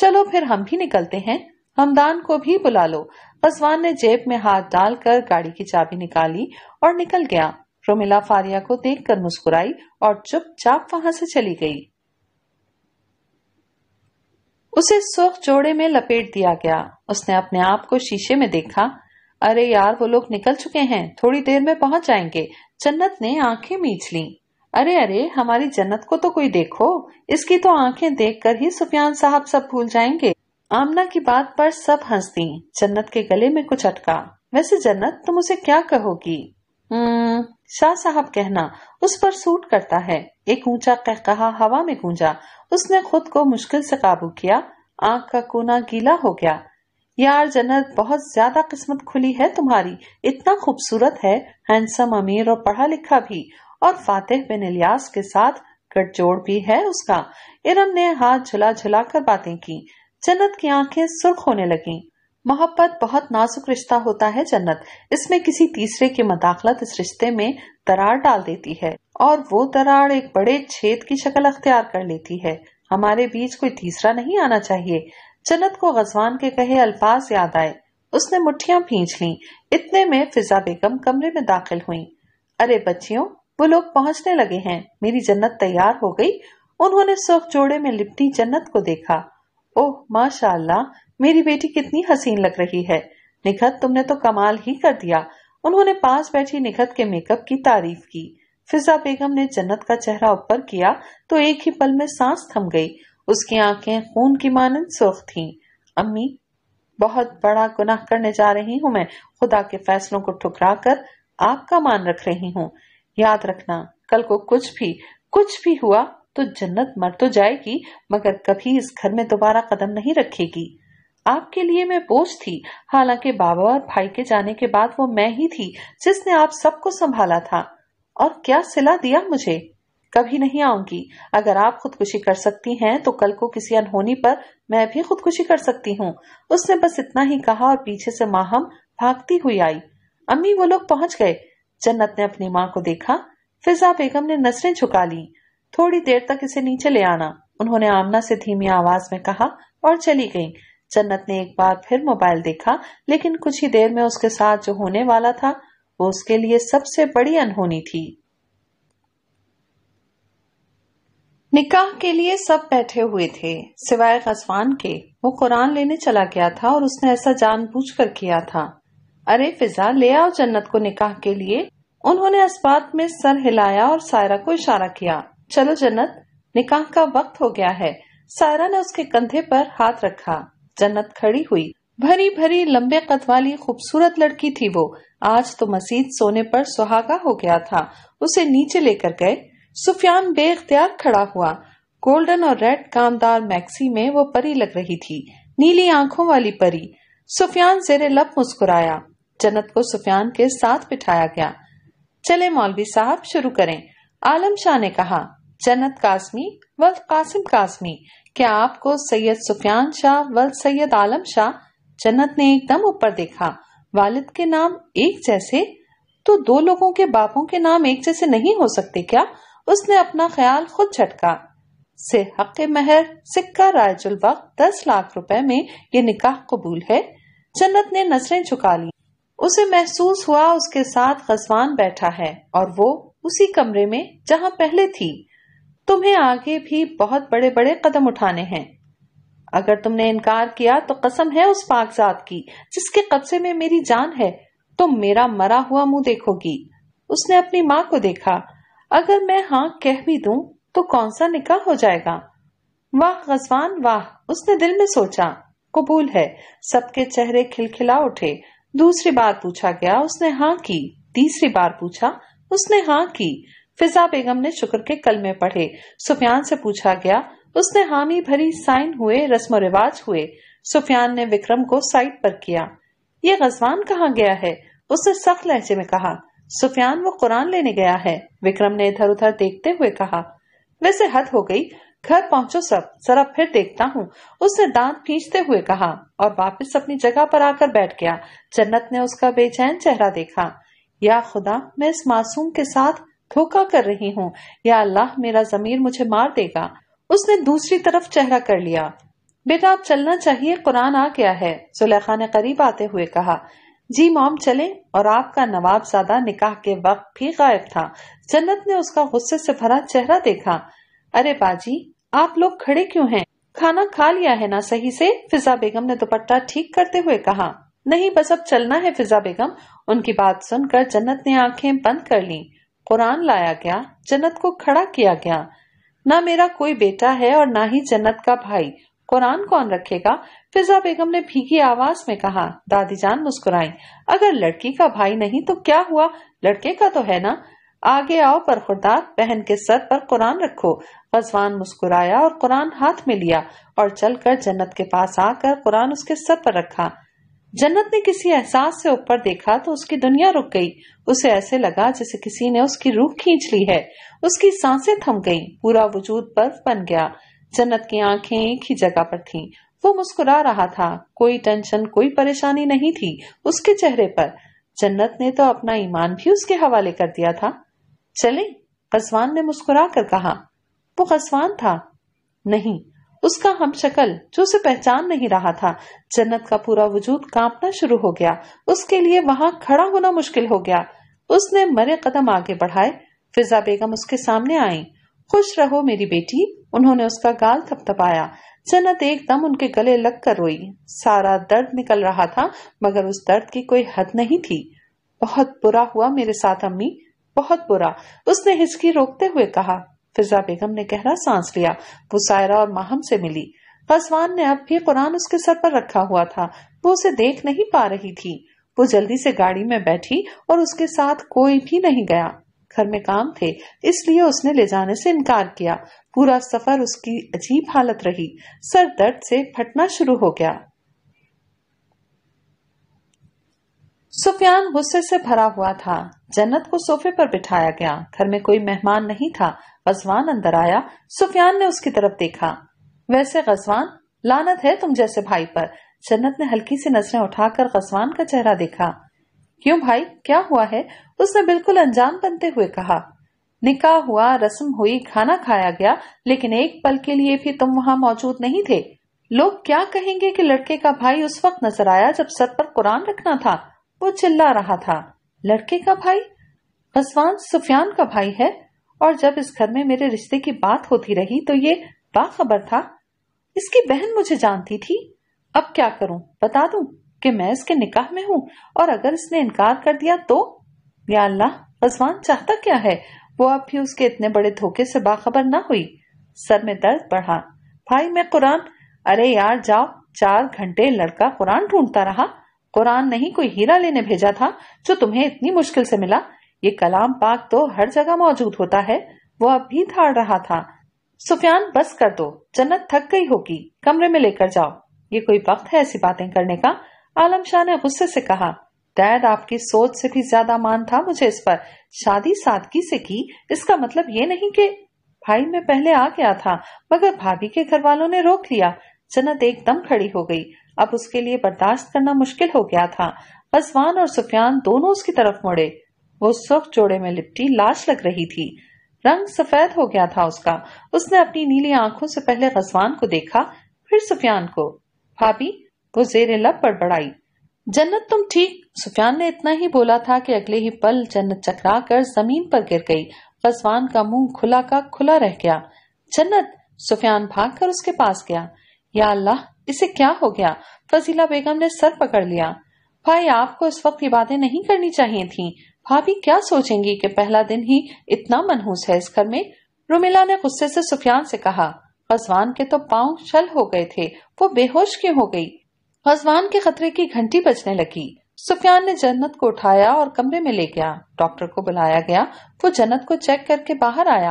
चलो फिर हम भी निकलते हैं हमदान को भी बुला लो असवान ने जेब में हाथ डालकर गाड़ी की चाबी निकाली और निकल गया रोमिला फारिया को देखकर मुस्कुराई और चुपचाप वहां से चली गई उसे सुख जोड़े में लपेट दिया गया उसने अपने आप को शीशे में देखा अरे यार वो लोग निकल चुके हैं थोड़ी देर में पहुंच जाएंगे जन्नत ने आंखें मीच ली अरे अरे हमारी जन्नत को तो कोई देखो इसकी तो आंखें देखकर ही सुफियान साहब सब भूल जाएंगे आमना की बात पर सब हंस दी जन्नत के गले में कुछ अटका वैसे जन्नत तुम उसे क्या कहोगी हम्म, शाह साहब कहना उस पर सूट करता है एक ऊंचा कह कहा हवा में गूंजा उसने खुद को मुश्किल से काबू किया आंख का कोना गीला हो गया यार जन्नत बहुत ज्यादा किस्मत खुली है तुम्हारी इतना खूबसूरत है हैंडसम अमीर और पढ़ा लिखा भी और फातेह बिन इलियास के साथ गठजोड़ भी है उसका इरम ने हाथ झुला झुला कर बातें की जन्नत की आंखें सुर्ख होने लगी मोहब्बत बहुत नाजुक रिश्ता होता है जन्नत इसमें किसी तीसरे की मदाखलत इस रिश्ते में दरार डाल देती है और वो दरार एक बड़े छेद की शक्ल अख्तियार कर लेती है हमारे बीच कोई तीसरा नहीं आना चाहिए जन्नत को गजवान के कहे अल्फाज याद आए उसने मुठ्ठियां भींच ली इतने में फिजा बेगम कमरे में दाखिल हुई अरे बच्चियों वो लोग पहुंचने लगे हैं मेरी जन्नत तैयार हो गई उन्होंने सुख जोड़े में लिपटी जन्नत को देखा ओह माशाल्लाह मेरी बेटी कितनी हसीन लग रही है निखत तुमने तो कमाल ही कर दिया उन्होंने पास बैठी निखत के मेकअप की तारीफ की फिजा बेगम ने जन्नत का चेहरा ऊपर किया तो एक ही पल में सांस थम गई उसकी आंखें खून की मानन सुर्ख थी अम्मी बहुत बड़ा गुनाह करने जा रही हूँ मैं खुदा के फैसलों को ठुकरा कर आपका मान रख रही हूँ याद रखना कल को कुछ भी कुछ भी हुआ तो जन्नत मर तो जाएगी मगर कभी इस घर में दोबारा कदम नहीं रखेगी आपके लिए मैं बोझ थी हालांकि बाबा और भाई के जाने के बाद वो मैं ही थी जिसने आप सबको संभाला था और क्या सिला दिया मुझे कभी नहीं आऊंगी अगर आप खुदकुशी कर सकती हैं तो कल को किसी अनहोनी पर मैं भी खुदकुशी कर सकती हूँ उसने बस इतना ही कहा और पीछे से माहम भागती हुई आई अम्मी वो लोग पहुंच गए जन्नत ने अपनी माँ को देखा फिजा बेगम ने नजरें झुका ली थोड़ी देर तक इसे नीचे ले आना उन्होंने आमना से धीमी आवाज में कहा और चली गई जन्नत ने एक बार फिर मोबाइल देखा लेकिन कुछ ही देर में उसके साथ जो होने वाला था वो उसके लिए सबसे बड़ी अनहोनी थी निकाह के लिए सब बैठे हुए थे सिवाय गजवान के वो कुरान लेने चला गया था और उसने ऐसा जानबूझकर किया था अरे फिजा ले आओ जन्नत को निकाह के लिए उन्होंने इस बात में सर हिलाया और सायरा को इशारा किया चलो जन्नत निकाह का वक्त हो गया है सायरा ने उसके कंधे पर हाथ रखा जन्नत खड़ी हुई भरी भरी लंबे कद वाली खूबसूरत लड़की थी वो आज तो मसीद सोने पर सुहागा हो गया था उसे नीचे लेकर गए सुफियान बेख्तियार खड़ा हुआ गोल्डन और रेड कामदार मैक्सी में वो परी लग रही थी नीली आंखों वाली परी सुफियान जेरे लब मुस्कुराया जन्नत को सुफियान के साथ बिठाया गया चले मौलवी साहब शुरू करें आलम शाह ने कहा जन्नत कासमी वल कासिम कासमी क्या आपको सैयद सुफियान शाह वल सैयद आलम शाह जन्नत ने एकदम ऊपर देखा वालिद के नाम एक जैसे तो दो लोगों के बापों के नाम एक जैसे नहीं हो सकते क्या उसने अपना ख्याल खुद झटका से हक महर सिक्का रायजुल वक्त दस लाख रुपए में ये निकाह कबूल है जन्नत ने नजरें झुका ली उसे महसूस हुआ उसके साथ खसवान बैठा है और वो उसी कमरे में जहाँ पहले थी तुम्हें आगे भी बहुत बड़े बड़े कदम उठाने हैं अगर तुमने इनकार किया तो कसम है उस पाकजात की जिसके कब्जे में मेरी जान है तुम मेरा मरा हुआ मुंह देखोगी उसने अपनी माँ को देखा अगर मैं हाँ कह भी दूं तो कौन सा निकाह हो जाएगा वाह गजवान वाह उसने दिल में सोचा कबूल है सबके चेहरे खिलखिला उठे दूसरी बार पूछा गया उसने हाँ की तीसरी बार पूछा उसने हाँ की फिजा बेगम ने शुक्र के कल में पढ़े सुफियान से पूछा गया उसने हामी भरी साइन हुए रस्म रिवाज हुए सुफियान ने विक्रम को साइड पर किया ये गजवान कहाँ गया है उसने सख्त लहजे में कहा सुफियान वो कुरान लेने गया है विक्रम ने इधर उधर देखते हुए कहा वैसे हद हो गई घर पहुंचो सब जरा फिर देखता हूँ उसने दांत खींचते हुए कहा और वापस अपनी जगह पर आकर बैठ गया जन्नत ने उसका बेचैन चेहरा देखा या खुदा मैं इस मासूम के साथ धोखा कर रही हूँ या अल्लाह मेरा जमीर मुझे मार देगा उसने दूसरी तरफ चेहरा कर लिया बेटा आप चलना चाहिए कुरान आ गया है सुलेखा ने करीब आते हुए कहा जी मॉम चले और आपका नवाब सादा निकाह के वक्त भी गायब था जन्नत ने उसका गुस्से से भरा चेहरा देखा अरे बाजी आप लोग खड़े क्यों हैं खाना खा लिया है ना सही से फिजा बेगम ने दुपट्टा ठीक करते हुए कहा नहीं बस अब चलना है फिजा बेगम उनकी बात सुनकर जन्नत ने आंखें बंद कर ली कुरान लाया गया जन्नत को खड़ा किया गया न मेरा कोई बेटा है और न ही जन्नत का भाई कुरान कौन रखेगा फिजा बेगम ने भीगी आवाज में कहा दादी जान मुस्कुराई अगर लड़की का भाई नहीं तो क्या हुआ लड़के का तो है ना आगे आओ पर खुर्दार बहन के सर पर कुरान रखो गजवान मुस्कुराया और कुरान हाथ में लिया और चलकर जन्नत के पास आकर कुरान उसके सर पर रखा जन्नत ने किसी एहसास से ऊपर देखा तो उसकी दुनिया रुक गई उसे ऐसे लगा जैसे किसी ने उसकी रूह खींच ली है उसकी सांसें थम गईं, पूरा वजूद बर्फ बन गया जन्नत की आंखें एक ही जगह पर थीं। वो मुस्कुरा रहा था कोई टेंशन कोई परेशानी नहीं थी उसके चेहरे पर जन्नत ने तो अपना ईमान भी उसके हवाले कर दिया था चले कसवान ने मुस्कुरा कर कहा वो कसवान था नहीं उसका हम शक्ल जो उसे पहचान नहीं रहा था जन्नत का पूरा वजूद कांपना शुरू हो गया उसके लिए वहां खड़ा होना मुश्किल हो गया उसने मरे कदम आगे बढ़ाए फिजा बेगम उसके सामने आई खुश रहो मेरी बेटी उन्होंने उसका गाल थपथपाया जन्नत एकदम उनके गले लगकर रोई सारा दर्द निकल रहा था मगर उस दर्द की कोई हद नहीं थी बहुत बुरा हुआ मेरे साथ अम्मी बहुत बुरा उसने हिचकी रोकते हुए कहा फिजा बेगम ने गहरा सांस लिया वो सायरा और माहम से मिली फसवान ने अब भी कुरान उसके सर पर रखा हुआ था वो उसे देख नहीं पा रही थी वो जल्दी से गाड़ी में बैठी और उसके साथ कोई भी नहीं गया घर में काम थे इसलिए उसने ले जाने से इनकार किया पूरा सफर उसकी अजीब हालत रही सर दर्द से फटना शुरू हो गया सुफियान गुस्से से भरा हुआ था जन्नत को सोफे पर बिठाया गया घर में कोई मेहमान नहीं था गजवान अंदर आया सुफियान ने उसकी तरफ देखा वैसे गजवान लानत है तुम जैसे भाई पर जन्नत ने हल्की सी नजरें उठाकर गजवान का चेहरा देखा क्यों भाई क्या हुआ है उसने बिल्कुल अनजान बनते हुए कहा निकाह हुआ रस्म हुई खाना खाया गया लेकिन एक पल के लिए भी तुम वहां मौजूद नहीं थे लोग क्या कहेंगे कि लड़के का भाई उस वक्त नजर आया जब सर पर कुरान रखना था वो चिल्ला रहा था लड़के का भाई भसवान सुफियान का भाई है और जब इस घर में मेरे रिश्ते की बात होती रही तो ये बाखबर था इसकी बहन मुझे जानती थी अब क्या करूं बता दूं कि मैं इसके निकाह में हूं और अगर इसने इनकार कर दिया तो या अल्लाह रजवान चाहता क्या है वो अब भी उसके इतने बड़े धोखे से बाखबर ना हुई सर में दर्द बढ़ा भाई मैं कुरान अरे यार जाओ चार घंटे लड़का कुरान ढूंढता रहा कुरान नहीं कोई हीरा लेने भेजा था जो तुम्हें इतनी मुश्किल से मिला ये कलाम पाक तो हर जगह मौजूद होता है वो अब भी थाड़ रहा था सुफियान बस कर दो जन्नत थक गई होगी कमरे में लेकर जाओ ये कोई वक्त है ऐसी बातें करने का आलम शाह ने गुस्से से कहा डैड आपकी सोच से भी ज्यादा मान था मुझे इस पर शादी सादगी से की इसका मतलब ये नहीं कि भाई मैं पहले आ गया था मगर भाभी के घर वालों ने रोक लिया जन्नत एकदम खड़ी हो गई अब उसके लिए बर्दाश्त करना मुश्किल हो गया था मजवान और सुफियान दोनों उसकी तरफ मुड़े वो सुख जोड़े में लिपटी लाश लग रही थी रंग सफेद हो गया था उसका उसने अपनी नीली आंखों से पहले गजवान को देखा फिर सुफियान को भाभी वो जेरे लब बढ़ाई जन्नत तुम ठीक सुफियान ने इतना ही बोला था कि अगले ही पल जन्नत चकरा कर जमीन पर गिर गई रजवान का मुंह खुला का खुला रह गया जन्नत सुफियान भाग कर उसके पास गया या अल्लाह इसे क्या हो गया फजीला बेगम ने सर पकड़ लिया भाई आपको इस वक्त ये बातें नहीं करनी चाहिए थी भाभी क्या सोचेंगी कि पहला दिन ही इतना मनहूस है इस घर में रुमिला ने गुस्से से सुफियान से कहा रजवान के तो पांव छल हो गए थे वो बेहोश क्यों हो गई हजवान के खतरे की घंटी बजने लगी सुफियान ने जन्नत को उठाया और कमरे में ले गया डॉक्टर को बुलाया गया वो जन्नत को चेक करके बाहर आया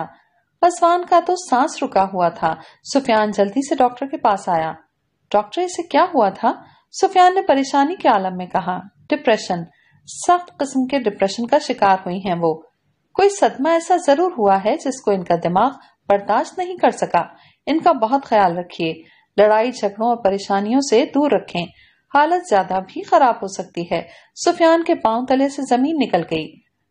हजवान का तो सांस रुका हुआ था सुफियान जल्दी से डॉक्टर के पास आया डॉक्टर इसे क्या हुआ था सुफियान ने परेशानी के आलम में कहा डिप्रेशन सख्त किस्म के डिप्रेशन का शिकार हुई हैं वो कोई सदमा ऐसा जरूर हुआ है जिसको इनका दिमाग बर्दाश्त नहीं कर सका इनका बहुत ख्याल रखिए लड़ाई झगड़ों और परेशानियों से दूर रखें हालत ज्यादा भी खराब हो सकती है सुफियान के पांव तले से जमीन निकल गई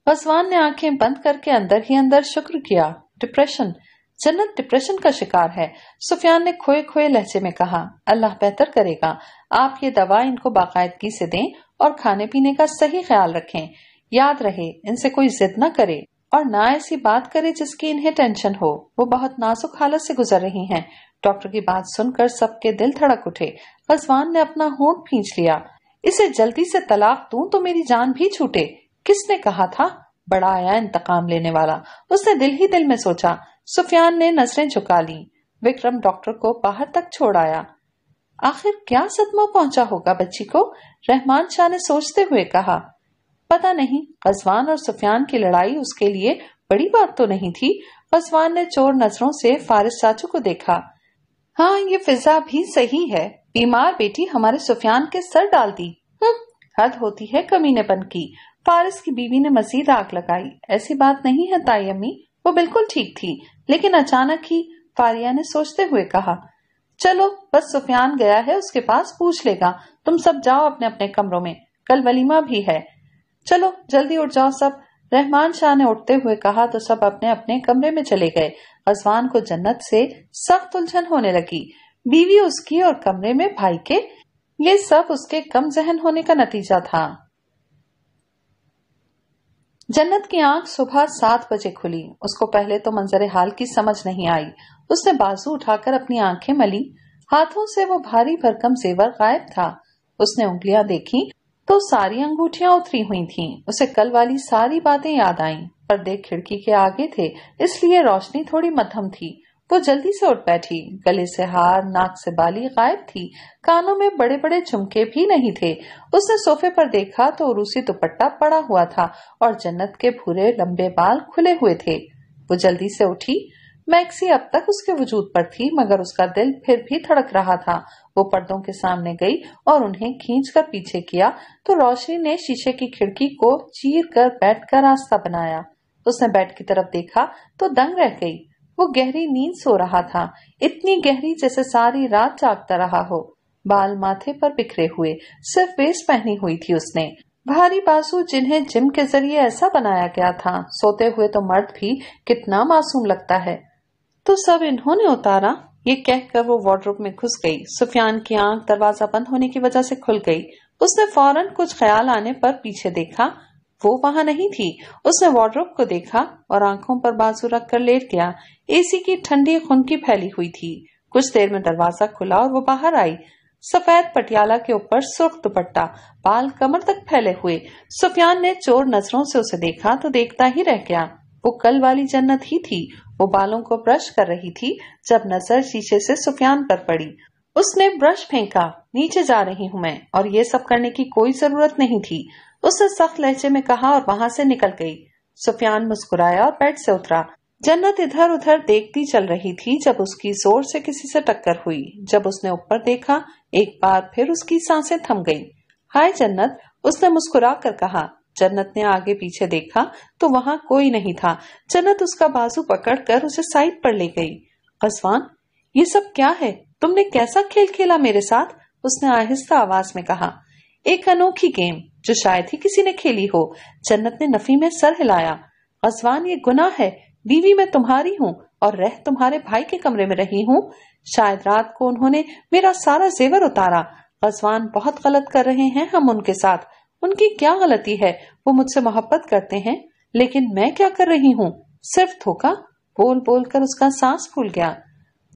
गजवान ने आंखें बंद करके अंदर ही अंदर शुक्र किया डिप्रेशन जन्नत डिप्रेशन का शिकार है सुफियान ने खोए खोए लहजे में कहा अल्लाह बेहतर करेगा आप ये दवा इनको बाकायदगी से दें और खाने पीने का सही ख्याल रखें याद रहे इनसे कोई जिद न करे और ना ऐसी बात करे जिसकी इन्हें टेंशन हो वो बहुत नाजुक हालत से गुजर रही हैं डॉक्टर की बात सुनकर सबके दिल धड़क उठे रजवान ने अपना होंठ खींच लिया इसे जल्दी से तलाक दू तो मेरी जान भी छूटे किसने कहा था बड़ा आया इंतकाम लेने वाला उसने दिल ही दिल में सोचा सुफियान ने नजरें झुका ली विक्रम डॉक्टर को बाहर तक छोड़ आया आखिर क्या सदमा पहुंचा होगा बच्ची को रहमान शाह ने सोचते हुए कहा पता नहीं गजवान और सुफियान की लड़ाई उसके लिए बड़ी बात तो नहीं थी गजवान ने चोर नजरों से फारिस चाचू को देखा हाँ ये फिजा भी सही है बीमार बेटी हमारे सुफियान के सर डाल दी हम्म, हद होती है कमीनेपन की फारिस की बीवी ने मजीद आग लगाई ऐसी बात नहीं है ताई अम्मी वो बिल्कुल ठीक थी लेकिन अचानक ही फारिया ने सोचते हुए कहा चलो बस सुफियान गया है उसके पास पूछ लेगा तुम सब जाओ अपने अपने कमरों में कल वलीमा भी है चलो जल्दी उठ जाओ सब रहमान शाह ने उठते हुए कहा तो सब अपने अपने कमरे में चले गए अजवान को जन्नत से सख्त उलझन होने लगी बीवी उसकी और कमरे में भाई के ये सब उसके कम जहन होने का नतीजा था जन्नत की आंख सुबह सात बजे खुली उसको पहले तो मंजर हाल की समझ नहीं आई उसने बाजू उठाकर अपनी आंखें मली हाथों से वो भारी भरकम जेवर गायब था उसने उंगलियां देखी तो सारी अंगूठियां उतरी हुई थीं। उसे कल वाली सारी बातें याद आईं। देख खिड़की के आगे थे इसलिए रोशनी थोड़ी मध्यम थी वो जल्दी से उठ बैठी गले से हार नाक से बाली गायब थी कानों में बड़े बड़े चुमके भी नहीं थे उसने सोफे पर देखा तो रूसी दुपट्टा पड़ा हुआ था और जन्नत के भूरे लंबे बाल खुले हुए थे वो जल्दी से उठी मैक्सी अब तक उसके वजूद पर थी मगर उसका दिल फिर भी धड़क रहा था वो पर्दों के सामने गई और उन्हें खींच कर पीछे किया तो रोशनी ने शीशे की खिड़की को चीर कर बैठ कर रास्ता बनाया उसने बैट की तरफ देखा तो दंग रह गई वो गहरी नींद सो रहा था इतनी गहरी जैसे सारी रात जागता रहा हो बाल माथे पर बिखरे हुए सिर्फ वेस्ट पहनी हुई थी उसने भारी बाजू जिन्हें जिम के जरिए ऐसा बनाया गया था सोते हुए तो मर्द भी कितना मासूम लगता है तो सब इन्होंने उतारा ये कहकर वो वार्ड्रोप में घुस गई सुफियान की आंख दरवाजा बंद होने की वजह से खुल गई उसने फौरन कुछ ख्याल आने पर पीछे देखा वो वहां नहीं थी उसने वार्ड्रोब को देखा और आंखों पर बाजू रख कर लेट गया एसी की ठंडी खुनकी फैली हुई थी कुछ देर में दरवाजा खुला और वो बाहर आई सफेद पटियाला के ऊपर सुर्ख दुपट्टा बाल कमर तक फैले हुए सुफियान ने चोर नजरों से उसे देखा तो देखता ही रह गया वो कल वाली जन्नत ही थी वो बालों को ब्रश कर रही थी जब नजर शीशे से सुफियान पर पड़ी उसने ब्रश फेंका नीचे जा रही हूँ मैं और ये सब करने की कोई जरूरत नहीं थी उसने सख्त लहजे में कहा और वहाँ से निकल गई सुफियान मुस्कुराया और बेड से उतरा जन्नत इधर उधर देखती चल रही थी जब उसकी जोर से किसी से टक्कर हुई जब उसने ऊपर देखा एक बार फिर उसकी सांसें थम गईं। हाय जन्नत उसने मुस्कुरा कर कहा जन्नत ने आगे पीछे देखा तो वहां कोई नहीं था जन्नत उसका बाजू पकड़कर उसे साइड पर ले गई कसवान ये सब क्या है तुमने कैसा खेल खेला मेरे साथ उसने आहिस्ता आवाज में कहा एक अनोखी गेम जो शायद ही किसी ने खेली हो जन्नत ने नफी में सर हिलाया कसवान ये गुना है बीवी मैं तुम्हारी हूँ और रह तुम्हारे भाई के कमरे में रही हूँ शायद रात को उन्होंने मेरा सारा जेवर उतारा कसवान बहुत गलत कर रहे हैं हम उनके साथ उनकी क्या गलती है वो मुझसे मोहब्बत करते हैं लेकिन मैं क्या कर रही हूँ सिर्फ धोखा बोल बोल कर उसका सांस फूल गया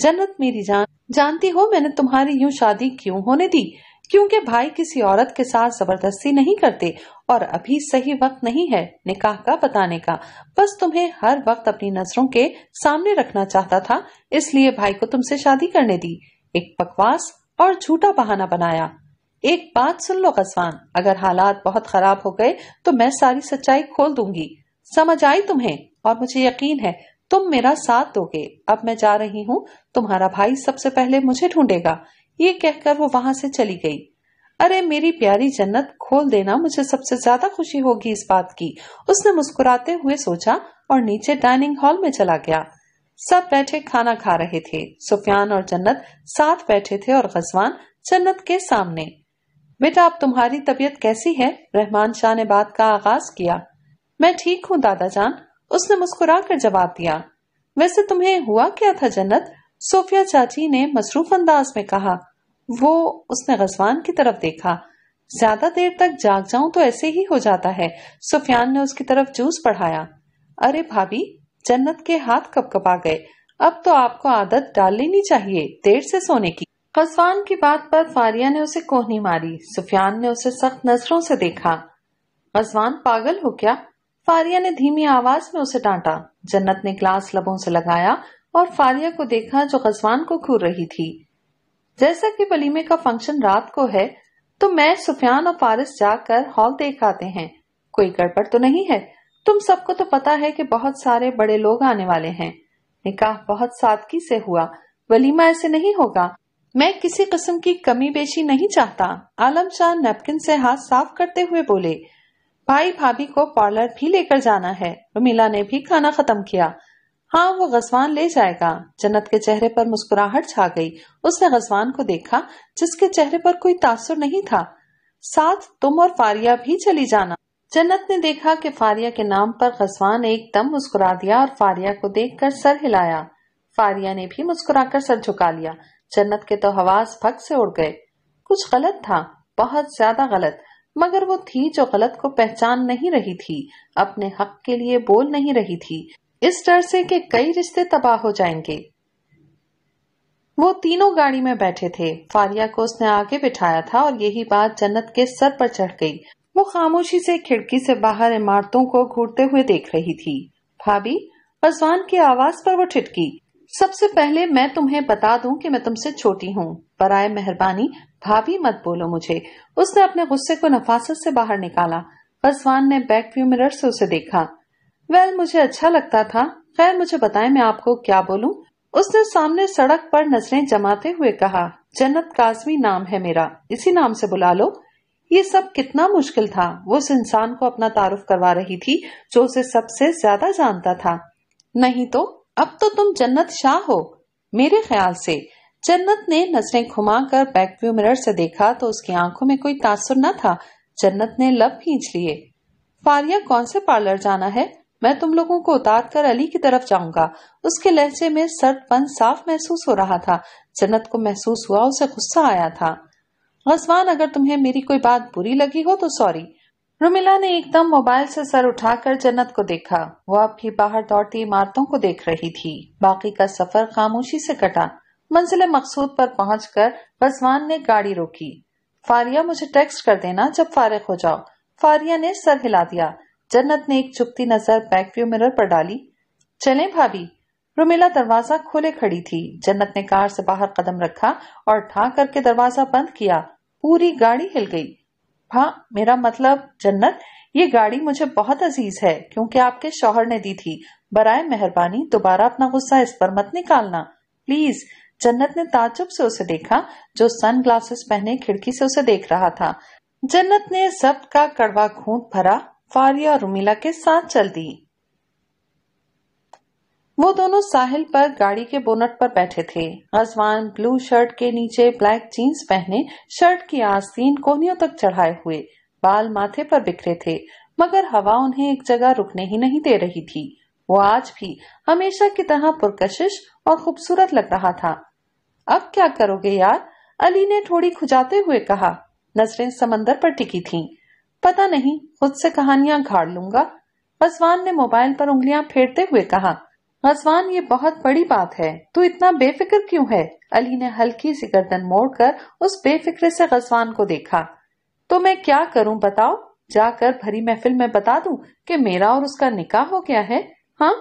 जन्नत मेरी जान जानती हो मैंने तुम्हारी यूँ शादी क्यों होने दी क्योंकि भाई किसी औरत के साथ जबरदस्ती नहीं करते और अभी सही वक्त नहीं है निकाह का बताने का बस तुम्हें हर वक्त अपनी नजरों के सामने रखना चाहता था इसलिए भाई को तुमसे शादी करने दी एक बकवास और झूठा बहाना बनाया एक बात सुन लो कसवान अगर हालात बहुत खराब हो गए तो मैं सारी सच्चाई खोल दूंगी समझ आई तुम्हें और मुझे यकीन है तुम मेरा साथ दोगे अब मैं जा रही हूँ तुम्हारा भाई सबसे पहले मुझे ढूंढेगा ये कहकर वो वहां से चली गई अरे मेरी प्यारी जन्नत खोल देना मुझे सबसे ज्यादा खुशी होगी इस बात की उसने मुस्कुराते हुए सोचा और नीचे डाइनिंग हॉल में चला गया सब बैठे खाना खा रहे थे सुफियान और जन्नत साथ बैठे थे और गजवान जन्नत के सामने बेटा अब तुम्हारी तबीयत कैसी है रहमान शाह ने बात का आगाज किया मैं ठीक हूँ दादाजान उसने मुस्कुरा कर जवाब दिया वैसे तुम्हें हुआ क्या था जन्नत सोफिया चाची ने मसरूफ अंदाज में कहा वो उसने गजवान की तरफ देखा ज्यादा देर तक जाग जाऊं तो ऐसे ही हो जाता है सुफियान ने उसकी तरफ जूस बढ़ाया अरे भाभी जन्नत के हाथ कपकपा गए अब तो आपको आदत डाल लेनी चाहिए देर से सोने की फसवान की बात पर फारिया ने उसे कोहनी मारी सुफियान ने उसे सख्त नजरों से देखा गजवान पागल हो क्या फारिया ने धीमी आवाज में उसे डांटा जन्नत ने ग्लास लबों से लगाया और फारिया को देखा जो गजवान को घूर रही थी जैसा कि वलीमे का फंक्शन रात को है तो मैं सुफियान और फारिस जाकर हॉल देख आते हैं कोई गड़बड़ तो नहीं है तुम सबको तो पता है कि बहुत सारे बड़े लोग आने वाले हैं निकाह बहुत सादगी से हुआ वलीमा ऐसे नहीं होगा मैं किसी किस्म की कमी बेची नहीं चाहता आलम शाह नेपकिन से हाथ साफ करते हुए बोले भाई भाभी को पार्लर भी लेकर जाना है रुमिला ने भी खाना खत्म किया हाँ वो गजवान ले जाएगा जन्नत के चेहरे पर मुस्कुराहट छा गई उसने गजवान को देखा जिसके चेहरे पर कोई तासुर नहीं था साथ तुम और फारिया भी चली जाना जन्नत ने देखा कि फारिया के नाम पर गजवान एकदम मुस्कुरा दिया और फारिया को देखकर सर हिलाया फारिया ने भी मुस्कुराकर सर झुका लिया जन्नत के तो हवास भग से उड़ गए कुछ गलत था बहुत ज्यादा गलत मगर वो थी जो गलत को पहचान नहीं रही थी अपने हक के लिए बोल नहीं रही थी इस डर से कि कई रिश्ते तबाह हो जाएंगे वो तीनों गाड़ी में बैठे थे फारिया को उसने आगे बिठाया था और यही बात जन्नत के सर पर चढ़ गई वो खामोशी से खिड़की से बाहर इमारतों को घूरते हुए देख रही थी भाभी रजवान की आवाज पर वो ठिटकी सबसे पहले मैं तुम्हें बता दूं कि मैं तुमसे छोटी हूँ बराए मेहरबानी भाभी मत बोलो मुझे उसने अपने गुस्से को नफासत से बाहर निकाला रजवान ने बैक व्यू मिरर से उसे देखा वेल मुझे अच्छा लगता था खैर मुझे बताए मैं आपको क्या बोलूँ उसने सामने सड़क पर नजरें जमाते हुए कहा जन्नत काजमी नाम है मेरा इसी नाम से बुला लो ये सब कितना मुश्किल था वो उस इंसान को अपना तारुफ करवा रही थी जो उसे सबसे ज्यादा जानता था नहीं तो अब तो तुम जन्नत शाह हो मेरे ख्याल से जन्नत ने नजरें घुमाकर बैकव्यू मिरर से देखा तो उसकी आंखों में कोई तासुर न था जन्नत ने लब खींच लिए फारिया कौन से पार्लर जाना है मैं तुम लोगों को उतार कर अली की तरफ जाऊंगा उसके लहजे में सर्दपन साफ महसूस हो रहा था जन्नत को महसूस हुआ उसे गुस्सा आया था गजवान अगर तुम्हें मेरी कोई बात बुरी लगी हो तो सॉरी रुमिला ने एकदम मोबाइल से सर उठाकर जन्नत को देखा वो अब भी बाहर दौड़ती इमारतों को देख रही थी बाकी का सफर खामोशी से कटा मंजिल मकसूद पर कर रजवान ने गाड़ी रोकी फारिया मुझे टेक्स्ट कर देना जब फारिग हो जाओ फारिया ने सर हिला दिया जन्नत ने एक चुपती नजर बैकव्यू मिरर पर डाली चलें भाभी रुमिला दरवाजा खोले खड़ी थी जन्नत ने कार से बाहर कदम रखा और ठा करके दरवाजा बंद किया पूरी गाड़ी हिल गई हाँ मेरा मतलब जन्नत ये गाड़ी मुझे बहुत अजीज है क्योंकि आपके शोहर ने दी थी बरए मेहरबानी दोबारा अपना गुस्सा इस पर मत निकालना प्लीज जन्नत ने ताजुब से उसे देखा जो सन ग्लासेस पहने खिड़की से उसे देख रहा था जन्नत ने जब्त का कड़वा घूंट भरा फारिया और उमिला के साथ चल दी वो दोनों साहिल पर गाड़ी के बोनट पर बैठे थे अजवान ब्लू शर्ट के नीचे ब्लैक जीन्स पहने शर्ट की आस्तीन कोहनियों तक चढ़ाए हुए बाल माथे पर बिखरे थे मगर हवा उन्हें एक जगह रुकने ही नहीं दे रही थी वो आज भी हमेशा की तरह पुरकशिश और खूबसूरत लग रहा था अब क्या करोगे यार अली ने थोड़ी खुजाते हुए कहा नजरें समंदर पर टिकी थीं। पता नहीं खुद से कहानियां घाड़ लूंगा असवान ने मोबाइल पर उंगलियां फेरते हुए कहा रजवान ये बहुत बड़ी बात है तू इतना बेफिक्र क्यों है अली ने हल्की सी गर्दन मोड़कर उस बेफिक्र से रजवान को देखा तो मैं क्या करूं बताओ जाकर भरी महफिल में बता दूं कि मेरा और उसका निकाह हो गया है हाँ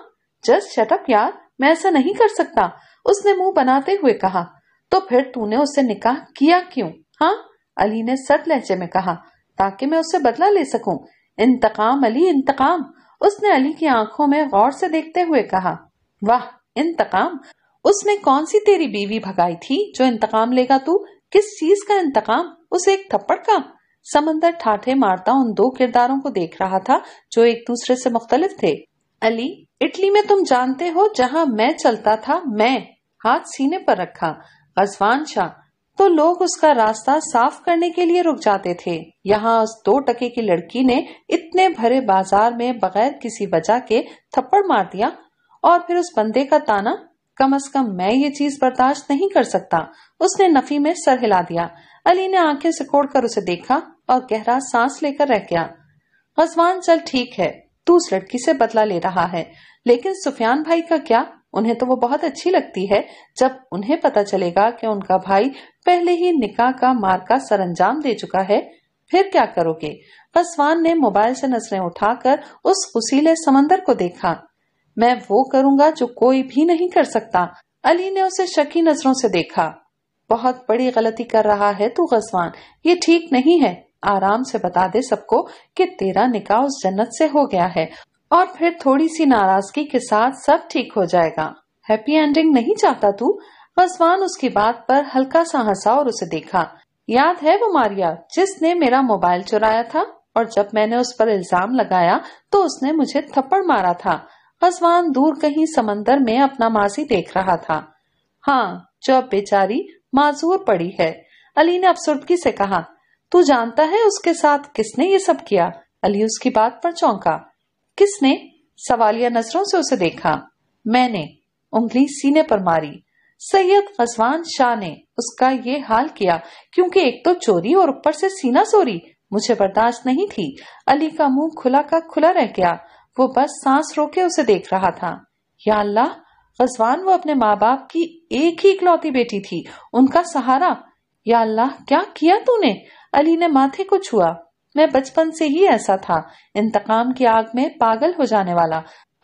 जस्ट शटअप यार मैं ऐसा नहीं कर सकता उसने मुंह बनाते हुए कहा तो फिर तूने उससे निकाह किया क्यूँ हाँ अली ने सट लहजे में कहा ताकि मैं उससे बदला ले सकूं इंतकाम अली इंतकाम उसने अली की आंखों में गौर से देखते हुए कहा वाह इंतकाम उसने कौन सी तेरी बीवी भगाई थी जो इंतकाम लेगा तू किस चीज का इंतकाम उस एक थप्पड़ का समंदर ठाठे मारता उन दो किरदारों को देख रहा था जो एक दूसरे से मुख्तलिफ थे अली इटली में तुम जानते हो जहाँ मैं चलता था मैं हाथ सीने पर रखा गजवान शाह तो लोग उसका रास्ता साफ करने के लिए रुक जाते थे यहाँ उस दो टके की लड़की ने इतने भरे बाजार में बगैर किसी वजह के थप्पड़ मार दिया और फिर उस बंदे का ताना कम अज कम मैं ये चीज बर्दाश्त नहीं कर सकता उसने नफी में सर हिला दिया अली ने आंखें सिकोड़ कर उसे देखा और गहरा सांस लेकर रह गया गजवान चल ठीक है तू उस लड़की से बदला ले रहा है लेकिन सुफियान भाई का क्या उन्हें तो वो बहुत अच्छी लगती है जब उन्हें पता चलेगा कि उनका भाई पहले ही निकाह का मार का सरंजाम दे चुका है फिर क्या करोगे गजवान ने मोबाइल से नजरें उठाकर उस उसीले समंदर को देखा मैं वो करूंगा जो कोई भी नहीं कर सकता अली ने उसे शकी नजरों से देखा बहुत बड़ी गलती कर रहा है तू गजवान ये ठीक नहीं है आराम से बता दे सबको कि तेरा निकाह उस जन्नत से हो गया है और फिर थोड़ी सी नाराजगी के साथ सब ठीक हो जाएगा हैप्पी एंडिंग नहीं चाहता तू गजवान उसकी बात पर हल्का सा हंसा और उसे देखा याद है वो मारिया जिसने मेरा मोबाइल चुराया था और जब मैंने उस पर इल्जाम लगाया तो उसने मुझे थप्पड़ मारा था पसवान दूर कहीं समंदर में अपना माजी देख रहा था हाँ जो अब बेचारी माजूर पड़ी है अली ने अफसुर्दगी से कहा तू जानता है उसके साथ किसने ये सब किया अली उसकी बात पर चौंका किसने सवालिया नजरों से उसे देखा मैंने उंगली सीने पर मारी सैयद फसवान शाह ने उसका ये हाल किया क्योंकि एक तो चोरी और ऊपर से सीना चोरी मुझे बर्दाश्त नहीं थी अली का मुंह खुला का खुला रह गया वो बस सांस रोके उसे देख रहा था या अल्लाह गजवान वो अपने माँ बाप की एक ही इकलौती बेटी थी उनका सहारा या अल्लाह क्या किया तूने अली ने माथे को छुआ मैं बचपन से ही ऐसा था इंतकाम की आग में पागल हो जाने वाला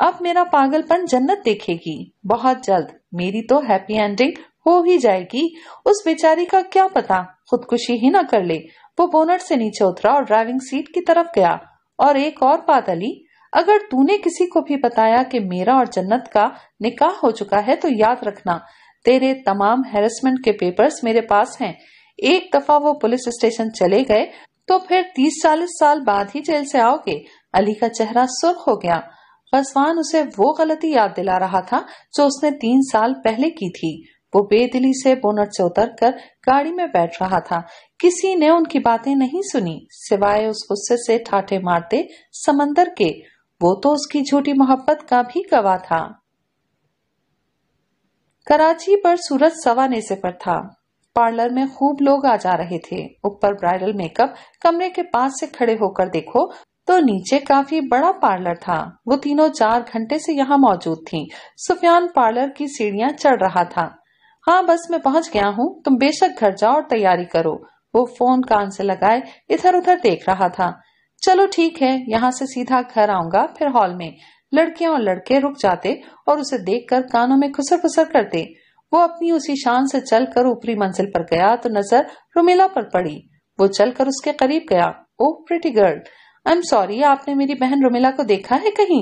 अब मेरा पागलपन जन्नत देखेगी बहुत जल्द मेरी तो हैप्पी एंडिंग हो ही जाएगी उस बेचारी का क्या पता खुदकुशी ही ना कर ले वो बोनट से नीचे उतरा और ड्राइविंग सीट की तरफ गया और एक और बात अली अगर तूने किसी को भी बताया कि मेरा और जन्नत का निकाह हो चुका है तो याद रखना तेरे तमाम हेरसमेंट के पेपर्स मेरे पास हैं एक दफा वो पुलिस स्टेशन चले गए तो फिर तीस चालीस साल बाद ही जेल से आओगे अली का चेहरा सुर्ख हो गया रजवान उसे वो गलती याद दिला रहा था जो उसने तीन साल पहले की थी वो बेदिली से बोनट से उतर कर गाड़ी में बैठ रहा था किसी ने उनकी बातें नहीं सुनी सिवाय उस गुस्से से ठाठे मारते समंदर के वो तो उसकी झूठी मोहब्बत का भी गवाह था कराची पर सूरज सवाने से पर था पार्लर में खूब लोग आ जा रहे थे ऊपर ब्राइडल मेकअप कमरे के पास से खड़े होकर देखो तो नीचे काफी बड़ा पार्लर था वो तीनों चार घंटे से यहाँ मौजूद थी सुफियान पार्लर की सीढ़ियां चढ़ रहा था हाँ बस मैं पहुंच गया हूँ तुम बेशक घर जाओ और तैयारी करो वो फोन कान से लगाए इधर उधर देख रहा था चलो ठीक है यहाँ से सीधा घर आऊंगा फिर हॉल में लड़कियां और लड़के रुक जाते और उसे देखकर कानों में खुसर फुसर करते वो अपनी उसी शान से चलकर ऊपरी मंजिल पर गया तो नजर रुमिला पर पड़ी वो चलकर उसके करीब गया oh pretty girl I am sorry आपने मेरी बहन रुमिला को देखा है कहीं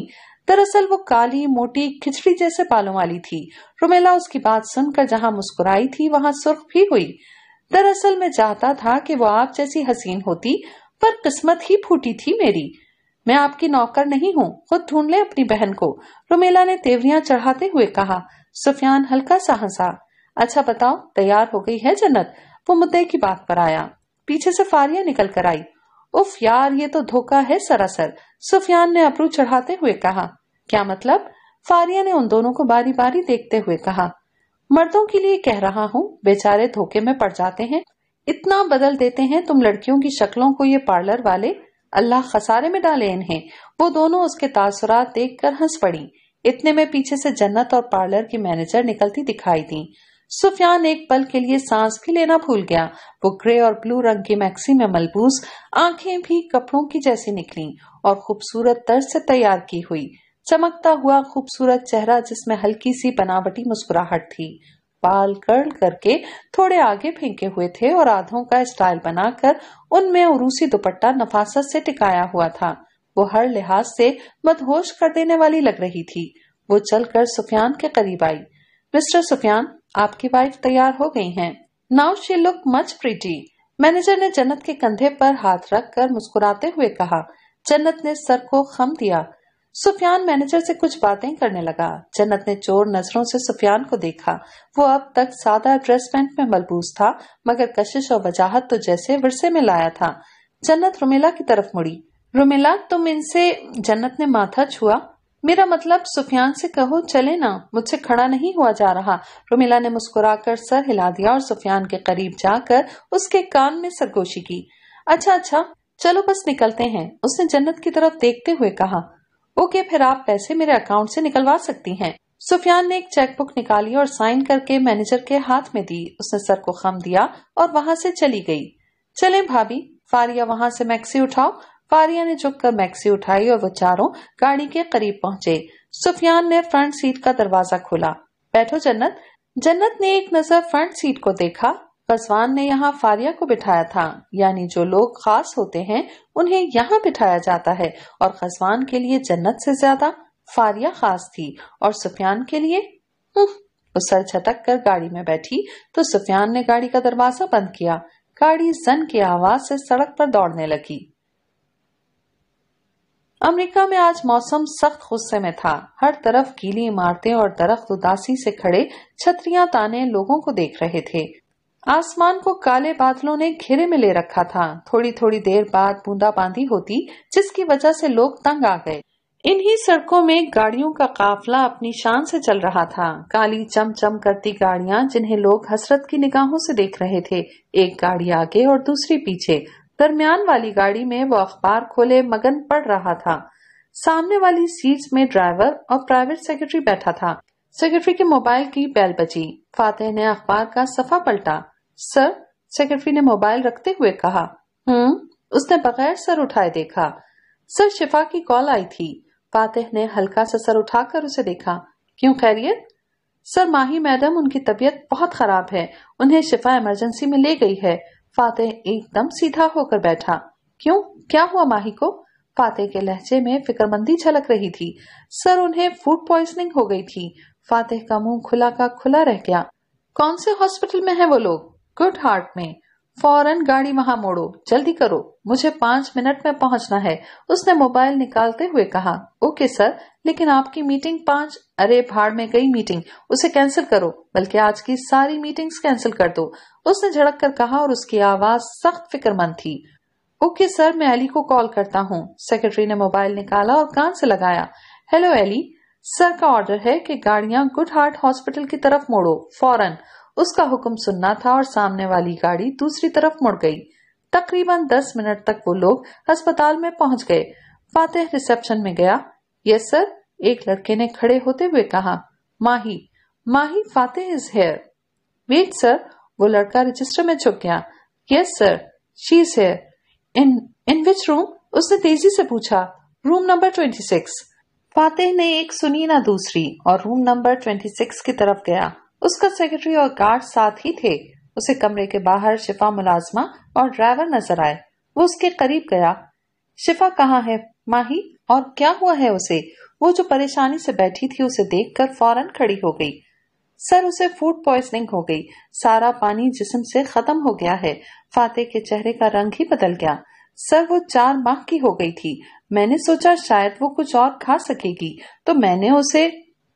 दरअसल वो काली मोटी खिचड़ी जैसे बालों वाली थी रुमेला उसकी बात सुनकर जहाँ मुस्कुराई थी वहाँ सुर्ख भी हुई दरअसल मैं चाहता था कि वो आप जैसी हसीन होती पर किस्मत ही फूटी थी मेरी मैं आपकी नौकर नहीं हूँ खुद ढूंढ ले अपनी बहन को रुमेला ने तेवरिया चढ़ाते हुए कहा सुफियान हल्का सा हंसा अच्छा बताओ तैयार हो गई है जन्नत वो मुद्दे की बात पर आया पीछे से फारिया निकल कर आई उफ यार ये तो धोखा है सरासर सुफियान ने अप्रू चढ़ाते हुए कहा क्या मतलब फारिया ने उन दोनों को बारी बारी देखते हुए कहा मर्दों के लिए कह रहा हूँ बेचारे धोखे में पड़ जाते हैं इतना बदल देते हैं तुम लड़कियों की शक्लों को ये पार्लर वाले अल्लाह खसारे में डाले इन्हें वो दोनों उसके तासुरात देख कर हंस पड़ी इतने में पीछे से जन्नत और पार्लर की मैनेजर निकलती दिखाई दी सुफियान एक पल के लिए सांस भी लेना भूल गया वो ग्रे और ब्लू रंग की मैक्सी में मलबूस आंखें भी कपड़ों की जैसी निकली और खूबसूरत तर्ज से तैयार की हुई चमकता हुआ खूबसूरत चेहरा जिसमें हल्की सी बनावटी मुस्कुराहट थी बाल कर्ल करके थोड़े आगे फेंके हुए थे और आधों का स्टाइल बनाकर उनमें उरूसी दुपट्टा नफासत से टिकाया हुआ था वो हर लिहाज से मदहोश कर देने वाली लग रही थी वो चलकर सुफियान के करीब आई मिस्टर सुफियान आपकी वाइफ तैयार हो गई हैं। Now she look much pretty manager ने जन्नत के कंधे पर हाथ रख कर मुस्कुराते हुए कहा जन्नत ने सर को खम दिया सुफियान मैनेजर से कुछ बातें करने लगा जन्नत ने चोर नजरों से सुफियान को देखा वो अब तक सादा ड्रेस पैंट में मलबूस था मगर कशिश और वजाहत तो जैसे विरसे में लाया था जन्नत रुमेला की तरफ मुड़ी रुमेला तुम इनसे जन्नत ने माथा छुआ मेरा मतलब सुफियान से कहो चले ना मुझसे खड़ा नहीं हुआ जा रहा रुमिला ने मुस्कुराकर सर हिला दिया और सुफियान के करीब जाकर उसके कान में सरगोशी की अच्छा अच्छा चलो बस निकलते हैं उसने जन्नत की तरफ देखते हुए कहा ओके फिर आप पैसे मेरे अकाउंट से निकलवा सकती हैं सुफियान ने एक चेकबुक निकाली और साइन करके मैनेजर के हाथ में दी उसने सर को खम दिया और वहाँ से चली गई चले भाभी फारिया वहाँ से मैक्सी उठाओ फारिया ने कर मैक्सी उठाई और वो चारों गाड़ी के करीब पहुँचे सुफियान ने फ्रंट सीट का दरवाजा खोला बैठो जन्नत जन्नत ने एक नजर फ्रंट सीट को देखा रजवान ने यहाँ फारिया को बिठाया था यानी जो लोग खास होते हैं उन्हें यहाँ बिठाया जाता है और खसवान के लिए जन्नत से ज्यादा फारिया खास थी और सुफियान के लिए हम्म, वो सर झटक कर गाड़ी में बैठी तो सुफियान ने गाड़ी का दरवाजा बंद किया गाड़ी जन की आवाज से सड़क पर दौड़ने लगी अमेरिका में आज मौसम सख्त गुस्से में था हर तरफ गीली इमारतें और दरख्त उदासी से खड़े छतरियां ताने लोगों को देख रहे थे आसमान को काले बादलों ने घेरे में ले रखा था थोड़ी थोड़ी देर बाद बूंदाबांदी होती जिसकी वजह से लोग तंग आ गए इन्हीं सड़कों में गाड़ियों का काफिला अपनी शान से चल रहा था काली चम चम करती गाड़ियां जिन्हें लोग हसरत की निगाहों से देख रहे थे एक गाड़ी आगे और दूसरी पीछे दरमियान वाली गाड़ी में वो अखबार खोले मगन पड़ रहा था सामने वाली सीट में ड्राइवर और प्राइवेट सेक्रेटरी बैठा था सेक्रेटरी के मोबाइल की बैल बची फातेह ने अखबार का सफा पलटा सर सेक्रेटरी ने मोबाइल रखते हुए कहा हम्म उसने बगैर सर उठाए देखा सर शिफा की कॉल आई थी फातेह ने हल्का सा सर उठाकर उसे देखा क्यों खैरियत सर माही मैडम उनकी तबीयत बहुत खराब है उन्हें शिफा इमरजेंसी में ले गई है फातेह एकदम सीधा होकर बैठा क्यों क्या हुआ माही को फातेह के लहजे में फिक्रमंदी झलक रही थी सर उन्हें फूड पॉइजनिंग हो गई थी फातेह का मुंह खुला का खुला रह गया कौन से हॉस्पिटल में है वो लोग गुड हार्ट में फौरन गाड़ी वहां मोड़ो जल्दी करो मुझे पांच मिनट में पहुंचना है उसने मोबाइल निकालते हुए कहा ओके सर लेकिन आपकी मीटिंग पांच अरे भाड़ में गई मीटिंग उसे कैंसिल करो बल्कि आज की सारी मीटिंग्स कैंसिल कर दो उसने झड़क कर कहा और उसकी आवाज सख्त फिक्रमंद थी ओके सर मैं अली को कॉल करता हूँ सेक्रेटरी ने मोबाइल निकाला और कान से लगाया हेलो एली सर का ऑर्डर है कि गाड़ियाँ गुड हार्ट हॉस्पिटल की तरफ मोड़ो फौरन उसका हुक्म सुनना था और सामने वाली गाड़ी दूसरी तरफ मुड़ गई तकरीबन दस मिनट तक वो लोग अस्पताल में पहुंच गए फातेह रिसेप्शन में गया यस सर एक लड़के ने खड़े होते हुए कहा Mahi Mahi Fateh is here wait sir वो लड़का रजिस्टर में छुप गया yes sir she is here in in which room उसने तेजी से पूछा room number twenty six Fateh ने एक सुनी ना दूसरी और रूम नंबर ट्वेंटी सिक्स की तरफ गया उसका सेक्रेटरी और गार्ड साथ ही थे उसे कमरे के बाहर शिफा मुलाजमा और ड्राइवर नजर आए वो उसके करीब गया शिफा कहाँ है माही और क्या हुआ है उसे वो जो परेशानी से बैठी थी उसे देखकर फौरन खड़ी हो गई सर उसे फूड पॉइजनिंग हो गई सारा पानी जिस्म से खत्म हो गया है फाते के चेहरे का रंग ही बदल गया सर वो चार माह की हो गई थी मैंने सोचा शायद वो कुछ और खा सकेगी तो मैंने उसे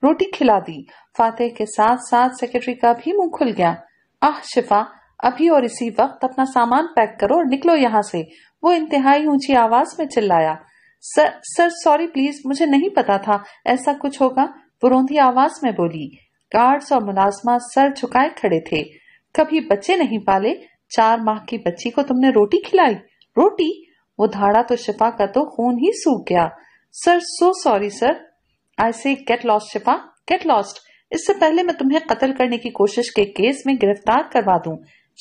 रोटी खिला दी फातेह के साथ साथ सेक्रेटरी का भी मुंह खुल गया आह शिफा अभी और इसी वक्त अपना सामान पैक करो और निकलो यहाँ से वो इंतहाई ऊंची आवाज में चिल्लाया सर सर सॉरी प्लीज मुझे नहीं पता था ऐसा कुछ होगा वो रोंधी आवाज में बोली गार्ड्स और मुलाजमा सर झुकाए खड़े थे कभी बच्चे नहीं पाले चार माह की बच्ची को तुमने रोटी खिलाई रोटी वो धाड़ा तो शिफा का तो खून ही सूख गया sir so sorry sir I get lost Shifa get lost इससे पहले मैं तुम्हें कत्ल करने की कोशिश के केस में गिरफ्तार करवा दूं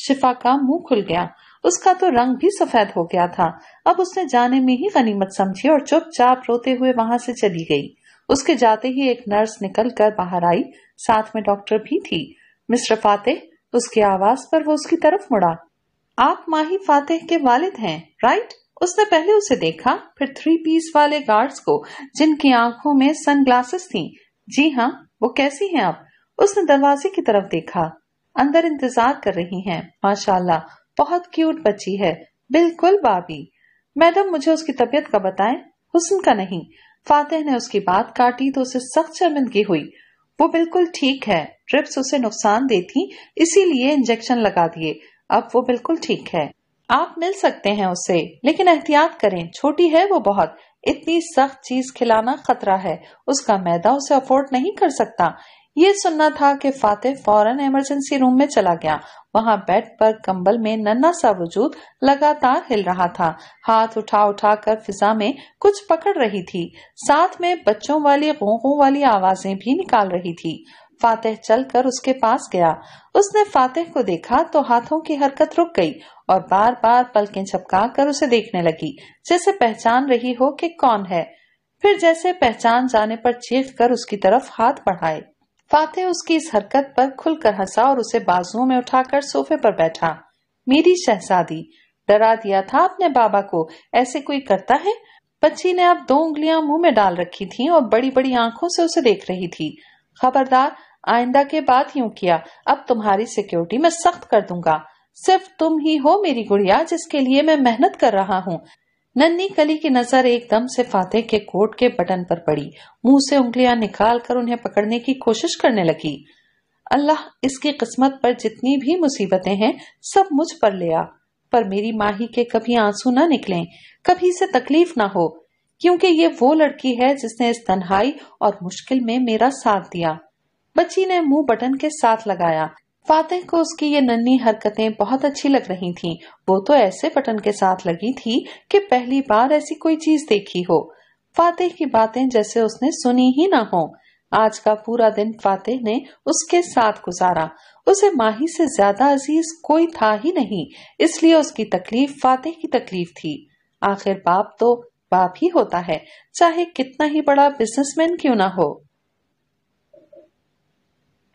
शिफा का मुंह खुल गया उसका तो रंग भी सफेद हो गया था अब उसने जाने में ही गनीमत समझी और चुपचाप रोते हुए वहां से चली गई उसके जाते ही एक नर्स निकल कर बाहर आई साथ में डॉक्टर भी थी मिस्टर फातेह उसकी आवाज पर वो उसकी तरफ मुड़ा आप माही फातेह के वालिद हैं राइट उसने पहले उसे देखा फिर थ्री पीस वाले गार्ड्स को जिनकी आंखों में सनग्लासेस थीं। जी हाँ वो कैसी हैं आप उसने दरवाजे की तरफ देखा अंदर इंतजार कर रही हैं। माशाल्लाह बहुत क्यूट बच्ची है बिल्कुल बाबी मैडम मुझे उसकी तबीयत का बताए हुसन का नहीं फातेह ने उसकी बात काटी तो उसे सख्त शर्मिंदगी हुई वो बिल्कुल ठीक है ट्रिप्स उसे नुकसान देती इसीलिए इंजेक्शन लगा दिए अब वो बिल्कुल ठीक है आप मिल सकते हैं उसे लेकिन एहतियात करें छोटी है वो बहुत इतनी सख्त चीज खिलाना खतरा है उसका मैदा उसे अफोर्ड नहीं कर सकता ये सुनना था कि फाते फौरन इमरजेंसी रूम में चला गया वहाँ बेड पर कंबल में नन्ना सा वजूद लगातार हिल रहा था हाथ उठा उठा कर फिजा में कुछ पकड़ रही थी साथ में बच्चों वाली गोगों वाली आवाजें भी निकाल रही थी फातेह चलकर उसके पास गया उसने फातेह को देखा तो हाथों की हरकत रुक गई और बार बार पलकें छपका कर उसे देखने लगी जैसे पहचान रही हो कि कौन है फिर जैसे पहचान जाने पर चीख कर उसकी तरफ हाथ बढ़ाए फातेह उसकी इस हरकत पर खुलकर हंसा और उसे बाजुओं में उठाकर सोफे पर बैठा मेरी शहजादी डरा दिया था अपने बाबा को ऐसे कोई करता है बच्ची ने अब दो उंगलियां मुंह में डाल रखी थीं और बड़ी बड़ी आंखों से उसे देख रही थी खबरदार आइंदा के बाद यूं किया अब तुम्हारी सिक्योरिटी मैं सख्त कर दूंगा सिर्फ तुम ही हो मेरी गुड़िया जिसके लिए मैं मेहनत कर रहा हूँ नन्नी कली की नजर एकदम से फाते के कोट के बटन पर पड़ी मुंह से उंगलियां निकाल कर उन्हें पकड़ने की कोशिश करने लगी अल्लाह इसकी किस्मत पर जितनी भी मुसीबतें हैं सब मुझ पर ले आ पर मेरी माही के कभी आंसू ना निकलें कभी से तकलीफ ना हो क्योंकि ये वो लड़की है जिसने इस तन्हाई और मुश्किल में मेरा साथ दिया बच्ची ने मुंह बटन के साथ लगाया फातेह को उसकी ये नन्ही हरकतें बहुत अच्छी लग रही थीं। वो तो ऐसे बटन के साथ लगी थी कि पहली बार ऐसी कोई चीज देखी हो फातेह की बातें जैसे उसने सुनी ही ना हो आज का पूरा दिन फातेह ने उसके साथ गुजारा उसे माही से ज्यादा अजीज कोई था ही नहीं इसलिए उसकी तकलीफ फातेह की तकलीफ थी आखिर बाप तो बाप ही होता है चाहे कितना ही बड़ा बिजनेसमैन क्यों ना हो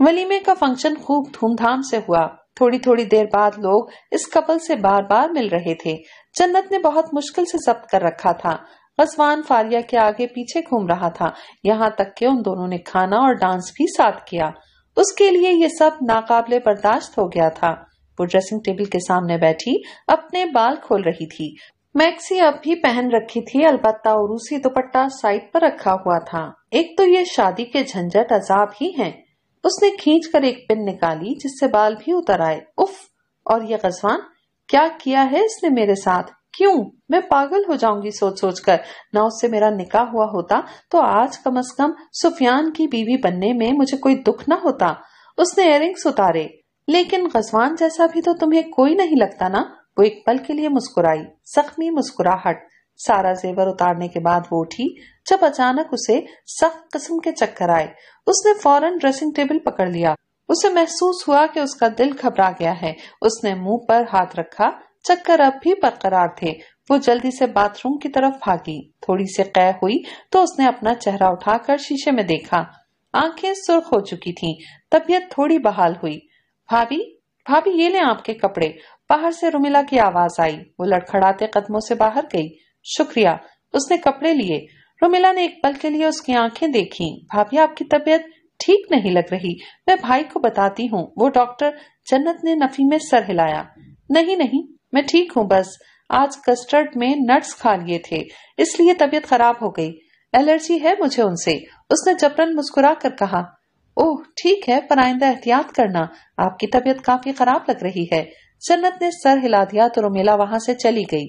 वलीमे का फंक्शन खूब धूमधाम से हुआ थोड़ी थोड़ी देर बाद लोग इस कपल से बार बार मिल रहे थे जन्नत ने बहुत मुश्किल से जब्त कर रखा था गजवान फारिया के आगे पीछे घूम रहा था यहाँ तक के उन दोनों ने खाना और डांस भी साथ किया उसके लिए ये सब नाकाबले बर्दाश्त हो गया था वो ड्रेसिंग टेबल के सामने बैठी अपने बाल खोल रही थी मैक्सी अब भी पहन रखी थी अलबत्ता और उसी दुपट्टा साइड पर रखा हुआ था एक तो ये शादी के झंझट अजाब ही हैं। उसने खींच कर एक पिन निकाली जिससे बाल भी उतर आए उफ और ये गजवान क्या किया है इसने मेरे साथ क्यों मैं पागल हो जाऊंगी सोच सोच कर न उससे मेरा निकाह हुआ होता तो आज कम अज कम सुफियान की बीवी बनने में मुझे कोई दुख ना होता उसने रिंग्स उतारे लेकिन गजवान जैसा भी तो तुम्हें कोई नहीं लगता ना वो एक पल के लिए मुस्कुराई जख्मी मुस्कुराहट सारा जेवर उतारने के बाद वो उठी जब अचानक उसे सख्त किस्म के चक्कर आए उसने फौरन ड्रेसिंग टेबल पकड़ लिया उसे महसूस हुआ कि उसका दिल घबरा गया है उसने मुंह पर हाथ रखा चक्कर अब भी बरकरार थे वो जल्दी से बाथरूम की तरफ भागी थोड़ी सी कै हुई तो उसने अपना चेहरा उठाकर शीशे में देखा आंखें सुर्ख हो चुकी थीं, तबीयत थोड़ी बहाल हुई भाभी भाभी ये ले आपके कपड़े बाहर से रुमिला की आवाज आई वो लड़खड़ाते कदमों से बाहर गई शुक्रिया उसने कपड़े लिए रोमिला ने एक पल के लिए उसकी आंखें देखी भाभी आपकी तबीयत ठीक नहीं लग रही मैं भाई को बताती हूँ वो डॉक्टर जन्नत ने नफी में सर हिलाया नहीं नहीं मैं ठीक हूँ बस आज कस्टर्ड में नट्स खा लिए थे इसलिए तबीयत खराब हो गई एलर्जी है मुझे उनसे उसने जबरन मुस्कुरा कर कहा ओह ठीक है पर आइंदा एहतियात करना आपकी तबीयत काफी खराब लग रही है जन्नत ने सर हिला दिया तो रोमिला वहां से चली गई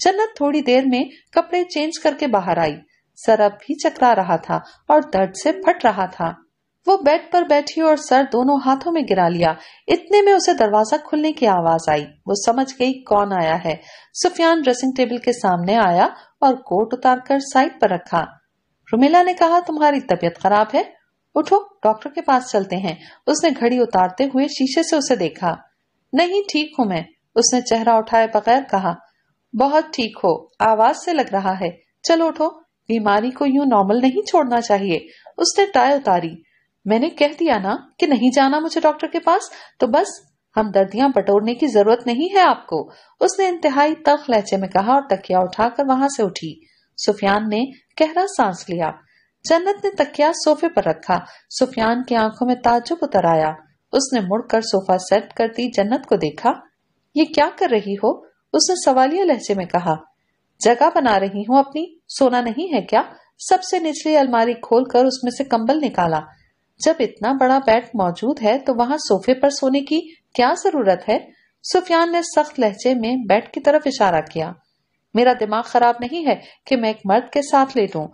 जन्नत थोड़ी देर में कपड़े चेंज करके बाहर आई सरब भी चकरा रहा था और दर्द से फट रहा था वो बेड पर बैठी और सर दोनों हाथों में गिरा लिया इतने में उसे दरवाजा खुलने की आवाज आई वो समझ गई कौन आया है सुफियान ड्रेसिंग टेबल के सामने आया और कोट उतार कर साइड पर रखा रुमेला ने कहा तुम्हारी तबीयत खराब है उठो डॉक्टर के पास चलते हैं उसने घड़ी उतारते हुए शीशे से उसे देखा नहीं ठीक हूँ मैं उसने चेहरा उठाए बगैर कहा बहुत ठीक हो आवाज से लग रहा है चलो उठो बीमारी को यूं नॉर्मल नहीं छोड़ना चाहिए उसने टाई उतारी मैंने कह दिया ना कि नहीं जाना मुझे डॉक्टर के पास तो बस हम दर्दियां बटोरने की जरूरत नहीं है आपको उसने इंतहाई तख लहचे में कहा और तकिया उठाकर वहां से उठी सुफियान ने गहरा सांस लिया जन्नत ने तकिया सोफे पर रखा सुफियान की आंखों में ताजुब उतर आया उसने मुड़कर सोफा सेट करती जन्नत को देखा ये क्या कर रही हो उसने सवालिया लहजे में कहा जगह बना रही हूँ अपनी सोना नहीं है क्या सबसे निचली अलमारी खोलकर उसमें से कंबल निकाला जब इतना बड़ा बेड मौजूद है तो वहाँ सोफे पर सोने की क्या जरूरत है सुफियान ने सख्त लहजे में बेड की तरफ इशारा किया मेरा दिमाग खराब नहीं है कि मैं एक मर्द के साथ लेटू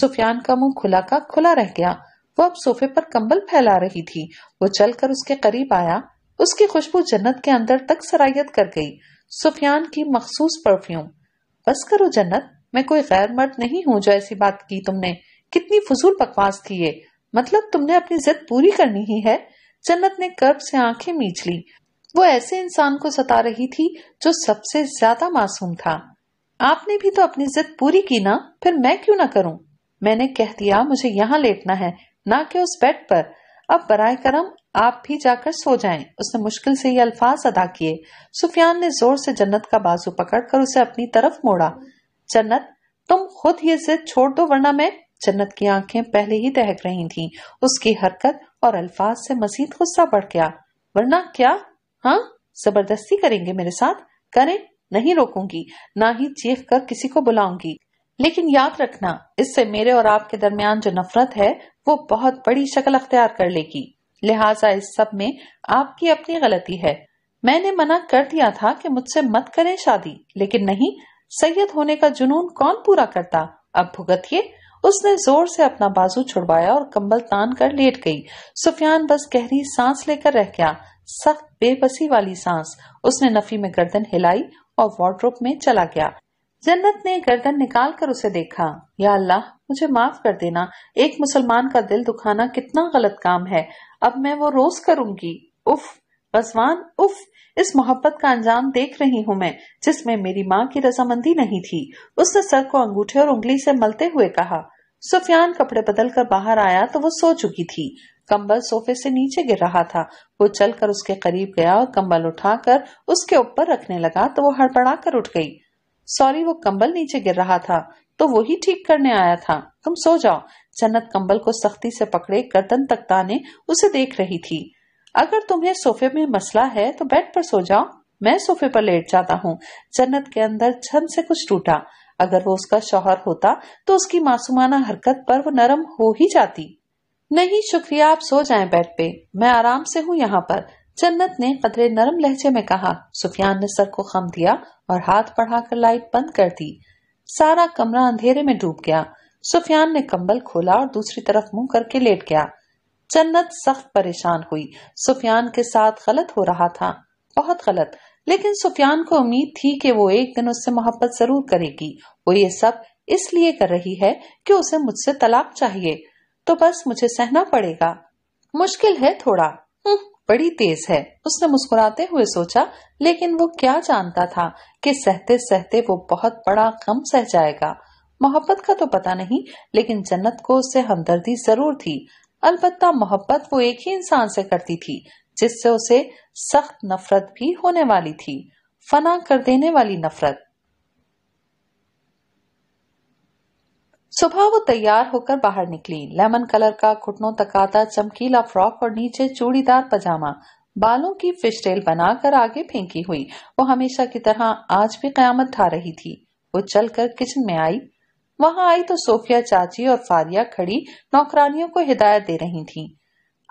सुफियान का मुंह खुला का खुला रह गया वो अब सोफे पर कंबल फैला रही थी वो चलकर उसके करीब आया उसकी खुशबू जन्नत के अंदर तक सराहियत कर गई सुफियान की मखसूस परफ्यूम बस करो जन्नत मैं कोई गैर मर्द नहीं हूँ जो ऐसी बात की तुमने कितनी फजूल बकवास थी ये मतलब तुमने अपनी जिद पूरी करनी ही है जन्नत ने कर्ब से आंखें मीच ली वो ऐसे इंसान को सता रही थी जो सबसे ज्यादा मासूम था आपने भी तो अपनी जिद पूरी की ना फिर मैं क्यों ना करूं मैंने कह दिया मुझे यहाँ लेटना है ना कि उस बेड पर अब बराए करम आप भी जाकर सो जाएं। उसने मुश्किल से ये अल्फाज अदा किए सुफियान ने जोर से जन्नत का बाजू पकड़कर उसे अपनी तरफ मोड़ा जन्नत तुम खुद ये जिद छोड़ दो वरना मैं जन्नत की आंखें पहले ही दहक रही थीं। उसकी हरकत और अल्फाज से मजीद गुस्सा बढ़ गया वरना क्या हाँ जबरदस्ती करेंगे मेरे साथ करें नहीं रोकूंगी ना ही चीख कर किसी को बुलाऊंगी लेकिन याद रखना इससे मेरे और आपके दरमियान जो नफरत है वो बहुत बड़ी शक्ल अख्तियार कर लेगी लिहाजा इस सब में आपकी अपनी गलती है मैंने मना कर दिया था कि मुझसे मत करें शादी लेकिन नहीं सैयद होने का जुनून कौन पूरा करता अब भुगतिए उसने जोर से अपना बाजू छुड़वाया और कंबल तान कर लेट गई सुफियान बस गहरी सांस लेकर रह गया सख्त बेबसी वाली सांस उसने नफी में गर्दन हिलाई और वार्ड्रोप में चला गया जन्नत ने गर्दन निकाल कर उसे देखा या अल्लाह मुझे माफ कर देना एक मुसलमान का दिल दुखाना कितना गलत काम है अब मैं वो रोज करूंगी उफ बसवान उफ इस मोहब्बत का अंजाम देख रही हूँ मैं जिसमें मेरी माँ की रजामंदी नहीं थी उसने सर को अंगूठे और उंगली से मलते हुए कहा सुफियान कपड़े बदल कर बाहर आया तो वो सो चुकी थी कंबल सोफे से नीचे गिर रहा था वो चलकर उसके करीब गया और कंबल उठाकर उसके ऊपर रखने लगा तो वो हड़बड़ा कर उठ गई सॉरी वो कंबल नीचे गिर रहा था तो वो ही ठीक करने आया था तुम सो जाओ जन्नत कंबल को सख्ती से पकड़े गर्दन तक ताने उसे देख रही थी अगर तुम्हें सोफे में मसला है तो बेड पर सो जाओ मैं सोफे पर लेट जाता हूँ जन्नत के अंदर छन से कुछ टूटा अगर वो उसका शौहर होता तो उसकी मासूमाना हरकत पर वो नरम हो ही जाती नहीं शुक्रिया आप सो जाएं बेड पे मैं आराम से हूँ यहाँ पर जन्नत ने कदरे नरम लहजे में कहा सुफियान ने सर को खम दिया और हाथ बढ़ाकर लाइट बंद कर दी सारा कमरा अंधेरे में डूब गया सुफियान ने कंबल खोला और दूसरी तरफ मुंह करके लेट गया जन्नत सख्त परेशान हुई सुफियान के साथ गलत हो रहा था बहुत गलत लेकिन सुफियान को उम्मीद थी कि वो एक दिन उससे मोहब्बत जरूर करेगी वो ये सब इसलिए कर रही है कि उसे मुझसे तलाक चाहिए तो बस मुझे सहना पड़ेगा मुश्किल है थोड़ा हम्म, बड़ी तेज है उसने मुस्कुराते हुए सोचा लेकिन वो क्या जानता था कि सहते सहते वो बहुत बड़ा गम सह जाएगा मोहब्बत का तो पता नहीं लेकिन जन्नत को उससे हमदर्दी जरूर थी अलबत्ता मोहब्बत वो एक ही इंसान से करती थी जिससे उसे सख्त नफरत भी होने वाली थी फना कर देने वाली नफरत सुबह वो तैयार होकर बाहर निकली लेमन कलर का घुटनों तकाता चमकीला फ्रॉक और नीचे चूड़ीदार पजामा बालों की फिशटेल बनाकर आगे फेंकी हुई वो हमेशा की तरह आज भी कयामत ठा रही थी वो चलकर किचन में आई वहां आई तो सोफिया चाची और फारिया खड़ी नौकरानियों को हिदायत दे रही थी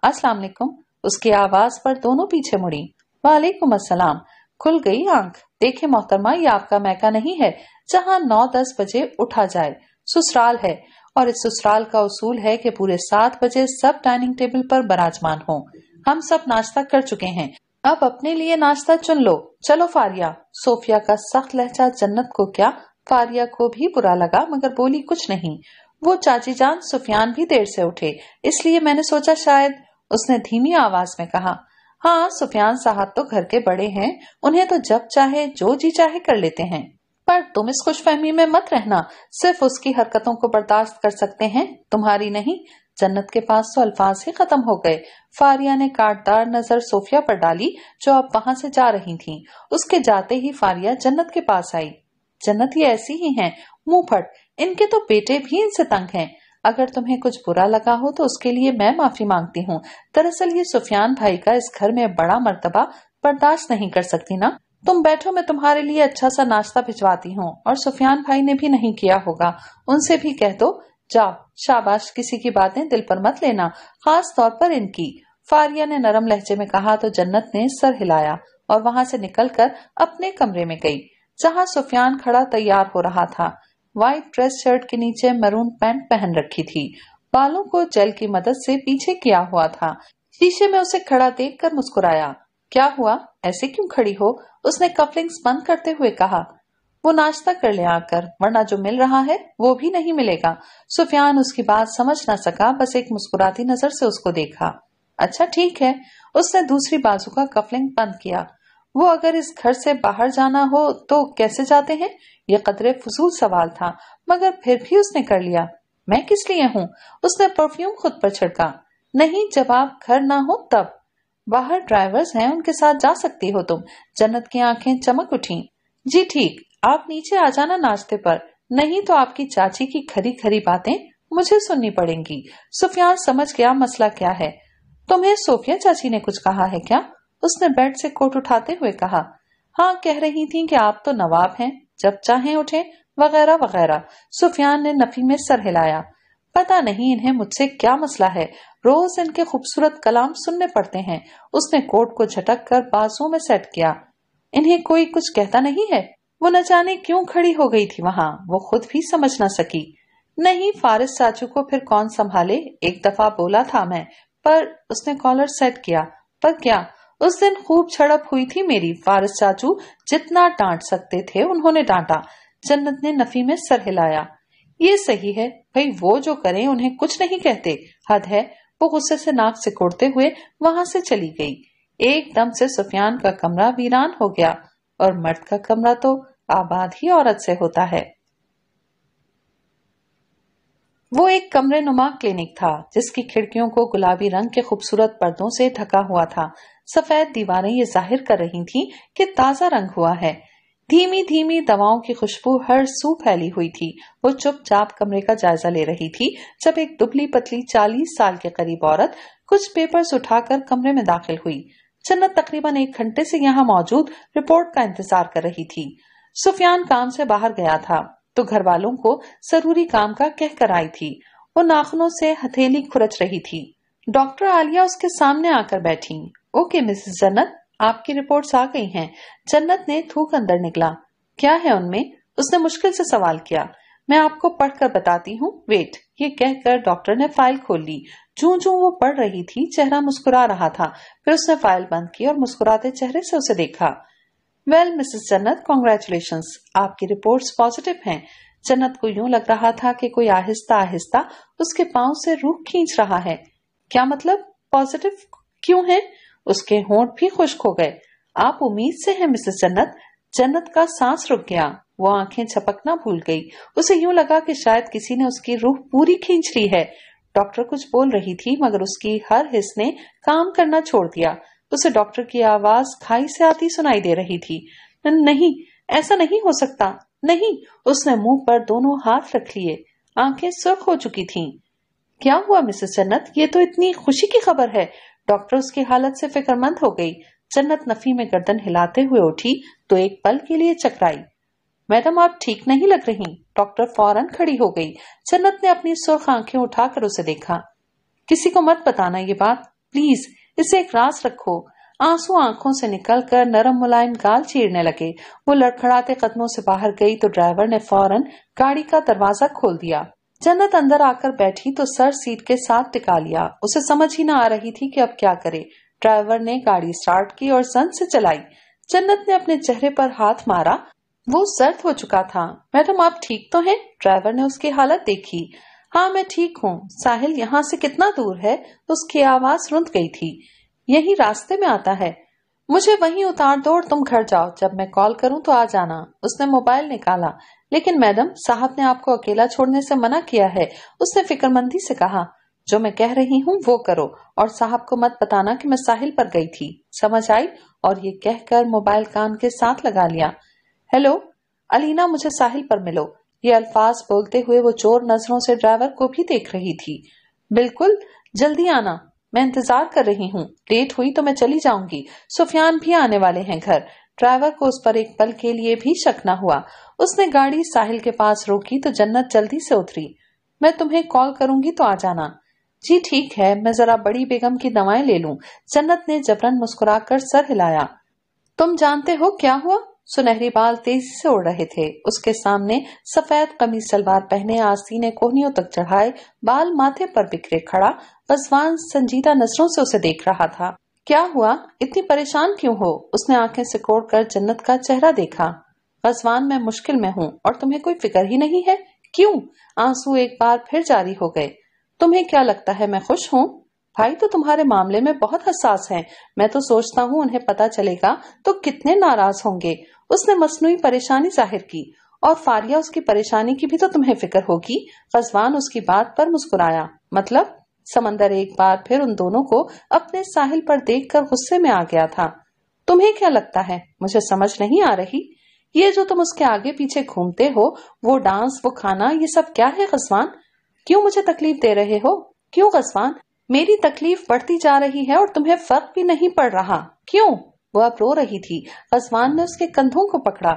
अस्सलाम वालेकुम उसकी आवाज पर दोनों पीछे मुड़ी वालेकुम असलम खुल गई आंख देखे मोहतरमा ये आपका मैका नहीं है जहाँ नौ दस बजे उठा जाए ससुराल है और इस ससुराल का उसूल है कि पूरे सात बजे सब डाइनिंग टेबल पर बराजमान हो हम सब नाश्ता कर चुके हैं अब अपने लिए नाश्ता चुन लो चलो फारिया सोफिया का सख्त लहजा जन्नत को क्या फारिया को भी बुरा लगा मगर बोली कुछ नहीं वो चाची जान सुफियान भी देर से उठे इसलिए मैंने सोचा शायद उसने धीमी आवाज में कहा हाँ सुफियान साहब तो घर के बड़े हैं उन्हें तो जब चाहे जो जी चाहे कर लेते हैं पर तुम इस खुशफहमी में मत रहना सिर्फ उसकी हरकतों को बर्दाश्त कर सकते हैं तुम्हारी नहीं जन्नत के पास तो अल्फाज ही खत्म हो गए फारिया ने काटदार नजर सोफिया पर डाली जो अब वहां से जा रही थी उसके जाते ही फारिया जन्नत के पास आई जन्नत ये ऐसी ही हैं मुंह फट इनके तो बेटे भी इनसे तंग हैं अगर तुम्हें कुछ बुरा लगा हो तो उसके लिए मैं माफी मांगती हूँ दरअसल ये सुफियान भाई का इस घर में बड़ा मर्तबा बर्दाश्त नहीं कर सकती ना तुम बैठो मैं तुम्हारे लिए अच्छा सा नाश्ता भिजवाती हूँ और सुफियान भाई ने भी नहीं किया होगा उनसे भी कह दो जाओ शाबाश किसी की बातें दिल पर मत लेना खास तौर पर इनकी फारिया ने नरम लहजे में कहा तो जन्नत ने सर हिलाया और वहाँ से निकलकर अपने कमरे में गई जहां सुफियान खड़ा तैयार हो रहा था व्हाइट ड्रेस शर्ट के नीचे मरून पैंट पहन रखी थी बालों को जेल की मदद से पीछे किया हुआ था शीशे में उसे खड़ा देखकर मुस्कुराया क्या हुआ ऐसे क्यों खड़ी हो उसने कफलिंग्स बंद करते हुए कहा वो नाश्ता कर ले आकर वरना जो मिल रहा है वो भी नहीं मिलेगा सुफियान उसकी बात समझ ना सका बस एक मुस्कुराती नजर से उसको देखा अच्छा ठीक है उसने दूसरी बाजू का कफलिंग बंद किया वो अगर इस घर से बाहर जाना हो तो कैसे जाते हैं यह कदरे फजूल सवाल था मगर फिर भी उसने कर लिया मैं किस लिए हूँ उसने परफ्यूम खुद पर छिड़का नहीं जब आप घर ना हो तब बाहर ड्राइवर्स हैं उनके साथ जा सकती हो तुम जन्नत की आंखें चमक उठी जी ठीक आप नीचे आ जाना नाश्ते पर नहीं तो आपकी चाची की खरी खरी बातें मुझे सुननी पड़ेंगी सुफियान समझ गया मसला क्या है तुम्हें सोफिया चाची ने कुछ कहा है क्या उसने बेड से कोट उठाते हुए कहा हाँ कह रही थी कि आप तो नवाब हैं जब चाहें उठे वगैरह वगैरह सुफियान ने नफी में सर हिलाया पता नहीं इन्हें मुझसे क्या मसला है रोज इनके खूबसूरत कलाम सुनने पड़ते हैं उसने कोट को झटक कर बाजू में सेट किया इन्हें कोई कुछ कहता नहीं है वो न जाने क्यों खड़ी हो गई थी वहाँ वो खुद भी समझ ना सकी नहीं फारिस चाचू को फिर कौन संभाले एक दफा बोला था मैं पर उसने कॉलर सेट किया पर क्या उस दिन खूब झड़प हुई थी मेरी फारस चाचू जितना डांट सकते थे उन्होंने डांटा जन्नत ने नफी में सर हिलाया ये सही है भाई वो जो करें उन्हें कुछ नहीं कहते हद है वो गुस्से से नाक सिकोड़ते हुए वहां से चली गई एकदम से सुफियान का कमरा वीरान हो गया और मर्द का कमरा तो आबाद ही औरत से होता है वो एक कमरे नुमा क्लिनिक था जिसकी खिड़कियों को गुलाबी रंग के खूबसूरत पर्दों से ढका हुआ था सफेद दीवारें ये जाहिर कर रही थीं कि ताजा रंग हुआ है धीमी धीमी दवाओं की खुशबू हर सू फैली हुई थी वो चुपचाप कमरे का जायजा ले रही थी जब एक दुबली पतली चालीस साल के करीब औरत कुछ पेपर्स उठाकर कमरे में दाखिल हुई जन्नत तकरीबन एक घंटे से यहाँ मौजूद रिपोर्ट का इंतजार कर रही थी सुफियान काम से बाहर गया था तो घर वालों को जरूरी काम का कह कर आई थी वो नाखनों से हथेली खुरच रही थी डॉक्टर आलिया उसके सामने आकर बैठी ओके मिसेस जन्नत आपकी रिपोर्ट्स आ गई हैं जन्नत ने थूक अंदर निकला क्या है उनमें उसने मुश्किल से सवाल किया मैं आपको पढ़कर बताती हूँ वेट ये कहकर डॉक्टर ने फाइल खोल ली जू जू वो पढ़ रही थी चेहरा मुस्कुरा रहा था फिर उसने फाइल बंद की और मुस्कुराते चेहरे से उसे देखा वेल मिसेस जन्नत कॉन्ग्रेचुलेशन आपकी रिपोर्ट्स पॉजिटिव हैं जन्नत को यूं लग रहा था कि कोई आहिस्ता आहिस्ता उसके पाँव से रूख खींच रहा है क्या मतलब पॉजिटिव क्यों है उसके होंठ भी खुश्क हो गए आप उम्मीद से हैं मिसेस जन्नत जन्नत का सांस रुक गया वो आंखें झपकना भूल गई उसे यूं लगा कि शायद किसी ने उसकी रूह पूरी खींच ली है डॉक्टर कुछ बोल रही थी मगर उसकी हर हिस्स ने काम करना छोड़ दिया उसे डॉक्टर की आवाज खाई से आती सुनाई दे रही थी नहीं ऐसा नहीं हो सकता नहीं उसने मुंह पर दोनों हाथ रख लिए आंखें सुर्ख हो चुकी थीं। क्या हुआ मिसेस जन्नत ये तो इतनी खुशी की खबर है डॉक्टर उसकी हालत से फिक्रमंद हो गई जन्नत नफी में गर्दन हिलाते हुए उठी तो एक पल के लिए चकराई मैडम आप ठीक नहीं लग रही डॉक्टर फौरन खड़ी हो गई जन्नत ने अपनी सुर्ख आंखें उठाकर उसे देखा किसी को मत बताना ये बात प्लीज इसे एक रास रखो आंसू आंखों से निकलकर नरम मुलायम गाल चीरने लगे वो लड़खड़ाते कदमों से बाहर गई तो ड्राइवर ने फौरन गाड़ी का दरवाजा खोल दिया जन्नत अंदर आकर बैठी तो सर सीट के साथ टिका लिया उसे समझ ही ना आ रही थी कि अब क्या करे ड्राइवर ने गाड़ी स्टार्ट की और सन से चलाई जन्नत ने अपने चेहरे पर हाथ मारा वो सर्द हो चुका था मैडम आप ठीक तो हैं? ड्राइवर ने उसकी हालत देखी हाँ मैं ठीक हूँ साहिल यहाँ से कितना दूर है तो उसकी आवाज रुंध गई थी यही रास्ते में आता है मुझे वहीं उतार दो और तुम घर जाओ जब मैं कॉल करूँ तो आ जाना उसने मोबाइल निकाला लेकिन मैडम साहब ने आपको अकेला छोड़ने से मना किया है उसने फिक्रमंदी से कहा जो मैं कह रही हूँ वो करो और साहब को मत बताना कि मैं साहिल पर गई थी समझ आई और ये कहकर मोबाइल कान के साथ लगा लिया हेलो अलीना मुझे साहिल पर मिलो ये अल्फाज बोलते हुए वो चोर नजरों से ड्राइवर को भी देख रही थी बिल्कुल जल्दी आना मैं इंतजार कर रही हूँ लेट हुई तो मैं चली जाऊंगी सुफियान भी आने वाले हैं घर ड्राइवर को उस पर एक पल के लिए भी शक न हुआ उसने गाड़ी साहिल के पास रोकी तो जन्नत जल्दी से उतरी मैं तुम्हें कॉल करूंगी तो आ जाना जी ठीक है मैं जरा बड़ी बेगम की दवाएं ले लूं जन्नत ने जबरन मुस्कुराकर सर हिलाया तुम जानते हो क्या हुआ सुनहरी बाल तेजी से उड़ रहे थे उसके सामने सफेद कमीज सलवार पहने आस्ती ने कोहनियों तक चढ़ाए बाल माथे पर बिखरे खड़ा बसवान संजीदा नजरों से उसे देख रहा था क्या हुआ इतनी परेशान क्यों हो उसने आंखें सिकोड़ कर जन्नत का चेहरा देखा गजवान मैं मुश्किल में हूँ और तुम्हें कोई फिक्र ही नहीं है क्यों आंसू एक बार फिर जारी हो गए तुम्हें क्या लगता है मैं खुश हूँ भाई तो तुम्हारे मामले में बहुत हसास हैं। मैं तो सोचता हूँ उन्हें पता चलेगा तो कितने नाराज होंगे उसने मसनू परेशानी जाहिर की और फारिया उसकी परेशानी की भी तो तुम्हें फिक्र होगी गजवान उसकी बात पर मुस्कुराया मतलब समंदर एक बार फिर उन दोनों को अपने साहिल पर देखकर गुस्से में आ गया था तुम्हें क्या लगता है मुझे समझ नहीं आ रही ये जो तुम उसके आगे पीछे घूमते हो वो डांस वो खाना ये सब क्या है गजवान क्यों मुझे तकलीफ दे रहे हो क्यों गजवान मेरी तकलीफ बढ़ती जा रही है और तुम्हें फर्क भी नहीं पड़ रहा क्यों वह रो रही थी गजवान ने उसके कंधों को पकड़ा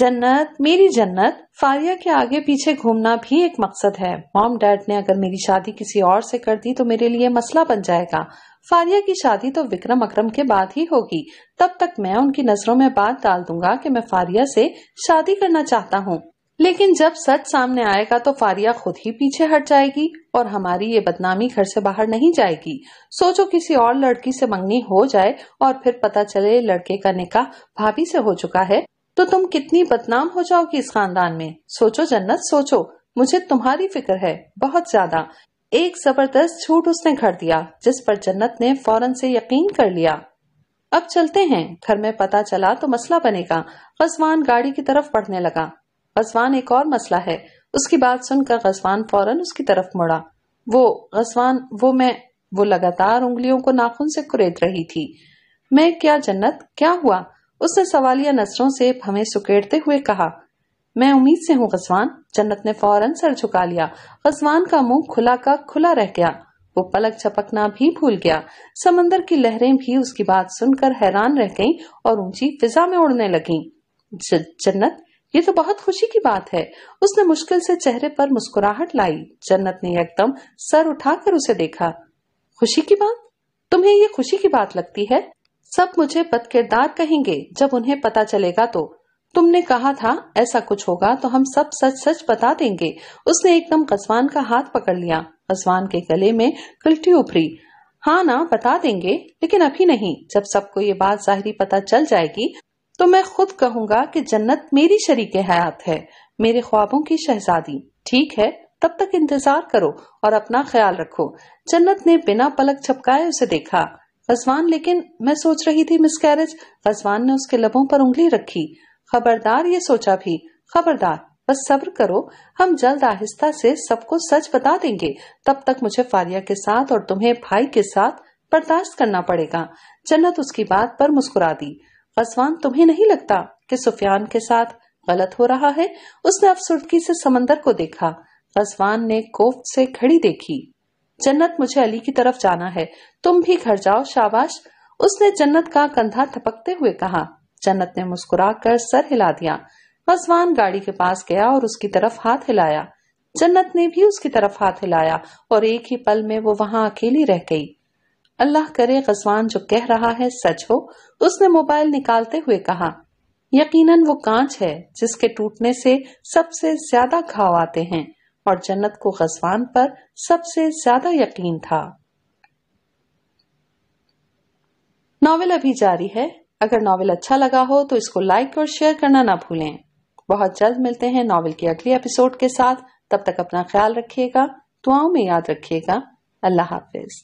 जन्नत मेरी जन्नत फारिया के आगे पीछे घूमना भी एक मकसद है मॉम डैड ने अगर मेरी शादी किसी और से कर दी तो मेरे लिए मसला बन जाएगा फारिया की शादी तो विक्रम अक्रम के बाद ही होगी तब तक मैं उनकी नजरों में बात डाल दूंगा कि मैं फारिया से शादी करना चाहता हूँ लेकिन जब सच सामने आएगा तो फारिया खुद ही पीछे हट जाएगी और हमारी ये बदनामी घर से बाहर नहीं जाएगी सोचो किसी और लड़की से मंगनी हो जाए और फिर पता चले लड़के का निकाह भाभी से हो चुका है तो तुम कितनी बदनाम हो जाओगी इस खानदान में सोचो जन्नत सोचो मुझे तुम्हारी फिक्र है बहुत ज्यादा एक जबरदस्त झूठ उसने घर दिया जिस पर जन्नत ने फौरन से यकीन कर लिया अब चलते हैं घर में पता चला तो मसला बनेगा गजवान गाड़ी की तरफ पढ़ने लगा गजवान एक और मसला है उसकी बात सुनकर गजवान फौरन उसकी तरफ मुड़ा वो गजवान वो मैं वो लगातार उंगलियों को नाखून से कुरेद रही थी मैं क्या जन्नत क्या हुआ उसने सवालिया नजरों से हमें सुकेड़ते हुए कहा मैं उम्मीद से हूँ गजवान जन्नत ने फौरन सर झुका लिया गजवान का मुंह खुला का खुला रह गया वो पलक झपकना भी भूल गया समंदर की लहरें भी उसकी बात सुनकर हैरान रह गईं और ऊंची फिजा में उड़ने लगी ज, जन्नत ये तो बहुत खुशी की बात है उसने मुश्किल से चेहरे पर मुस्कुराहट लाई जन्नत ने एकदम सर उठाकर उसे देखा खुशी की बात तुम्हें ये खुशी की बात लगती है सब मुझे बदकिरदार कहेंगे जब उन्हें पता चलेगा तो तुमने कहा था ऐसा कुछ होगा तो हम सब सच सच बता देंगे उसने एकदम कसवान का हाथ पकड़ लिया कसवान के गले में कुल्टी उभरी हाँ ना बता देंगे लेकिन अभी नहीं जब सबको ये बात जाहरी पता चल जाएगी तो मैं खुद कहूंगा कि जन्नत मेरी शरीक हयात है मेरे ख्वाबों की शहजादी ठीक है तब तक इंतजार करो और अपना ख्याल रखो जन्नत ने बिना पलक छपकाए उसे देखा गजवान लेकिन मैं सोच रही थी मिस कैरेज गजवान ने उसके लबों पर उंगली रखी खबरदार ये सोचा भी खबरदार बस सब्र करो हम जल्द आहिस्ता से सबको सच बता देंगे तब तक मुझे फारिया के साथ और तुम्हें भाई के साथ बर्दाश्त करना पड़ेगा जन्नत उसकी बात पर मुस्कुरा दी गजवान तुम्हें नहीं लगता कि सुफियान के साथ गलत हो रहा है उसने अफसुर्दगी से समंदर को देखा गजवान ने कोफ से खड़ी देखी जन्नत मुझे अली की तरफ जाना है तुम भी घर जाओ शाबाश उसने जन्नत का कंधा थपकते हुए कहा जन्नत ने मुस्कुरा कर सर हिला दिया मजवान गाड़ी के पास गया और उसकी तरफ हाथ हिलाया जन्नत ने भी उसकी तरफ हाथ हिलाया और एक ही पल में वो वहां अकेली रह गई अल्लाह करे गजवान जो कह रहा है सच हो उसने मोबाइल निकालते हुए कहा यकीनन वो कांच है जिसके टूटने से सबसे ज्यादा घाव आते हैं और जन्नत को गजवान पर सबसे ज्यादा यकीन था नॉवेल अभी जारी है अगर नॉवेल अच्छा लगा हो तो इसको लाइक और शेयर करना ना भूलें बहुत जल्द मिलते हैं नॉवेल के अगले एपिसोड के साथ तब तक अपना ख्याल रखिएगा दुआओं में याद रखिएगा अल्लाह हाफिज़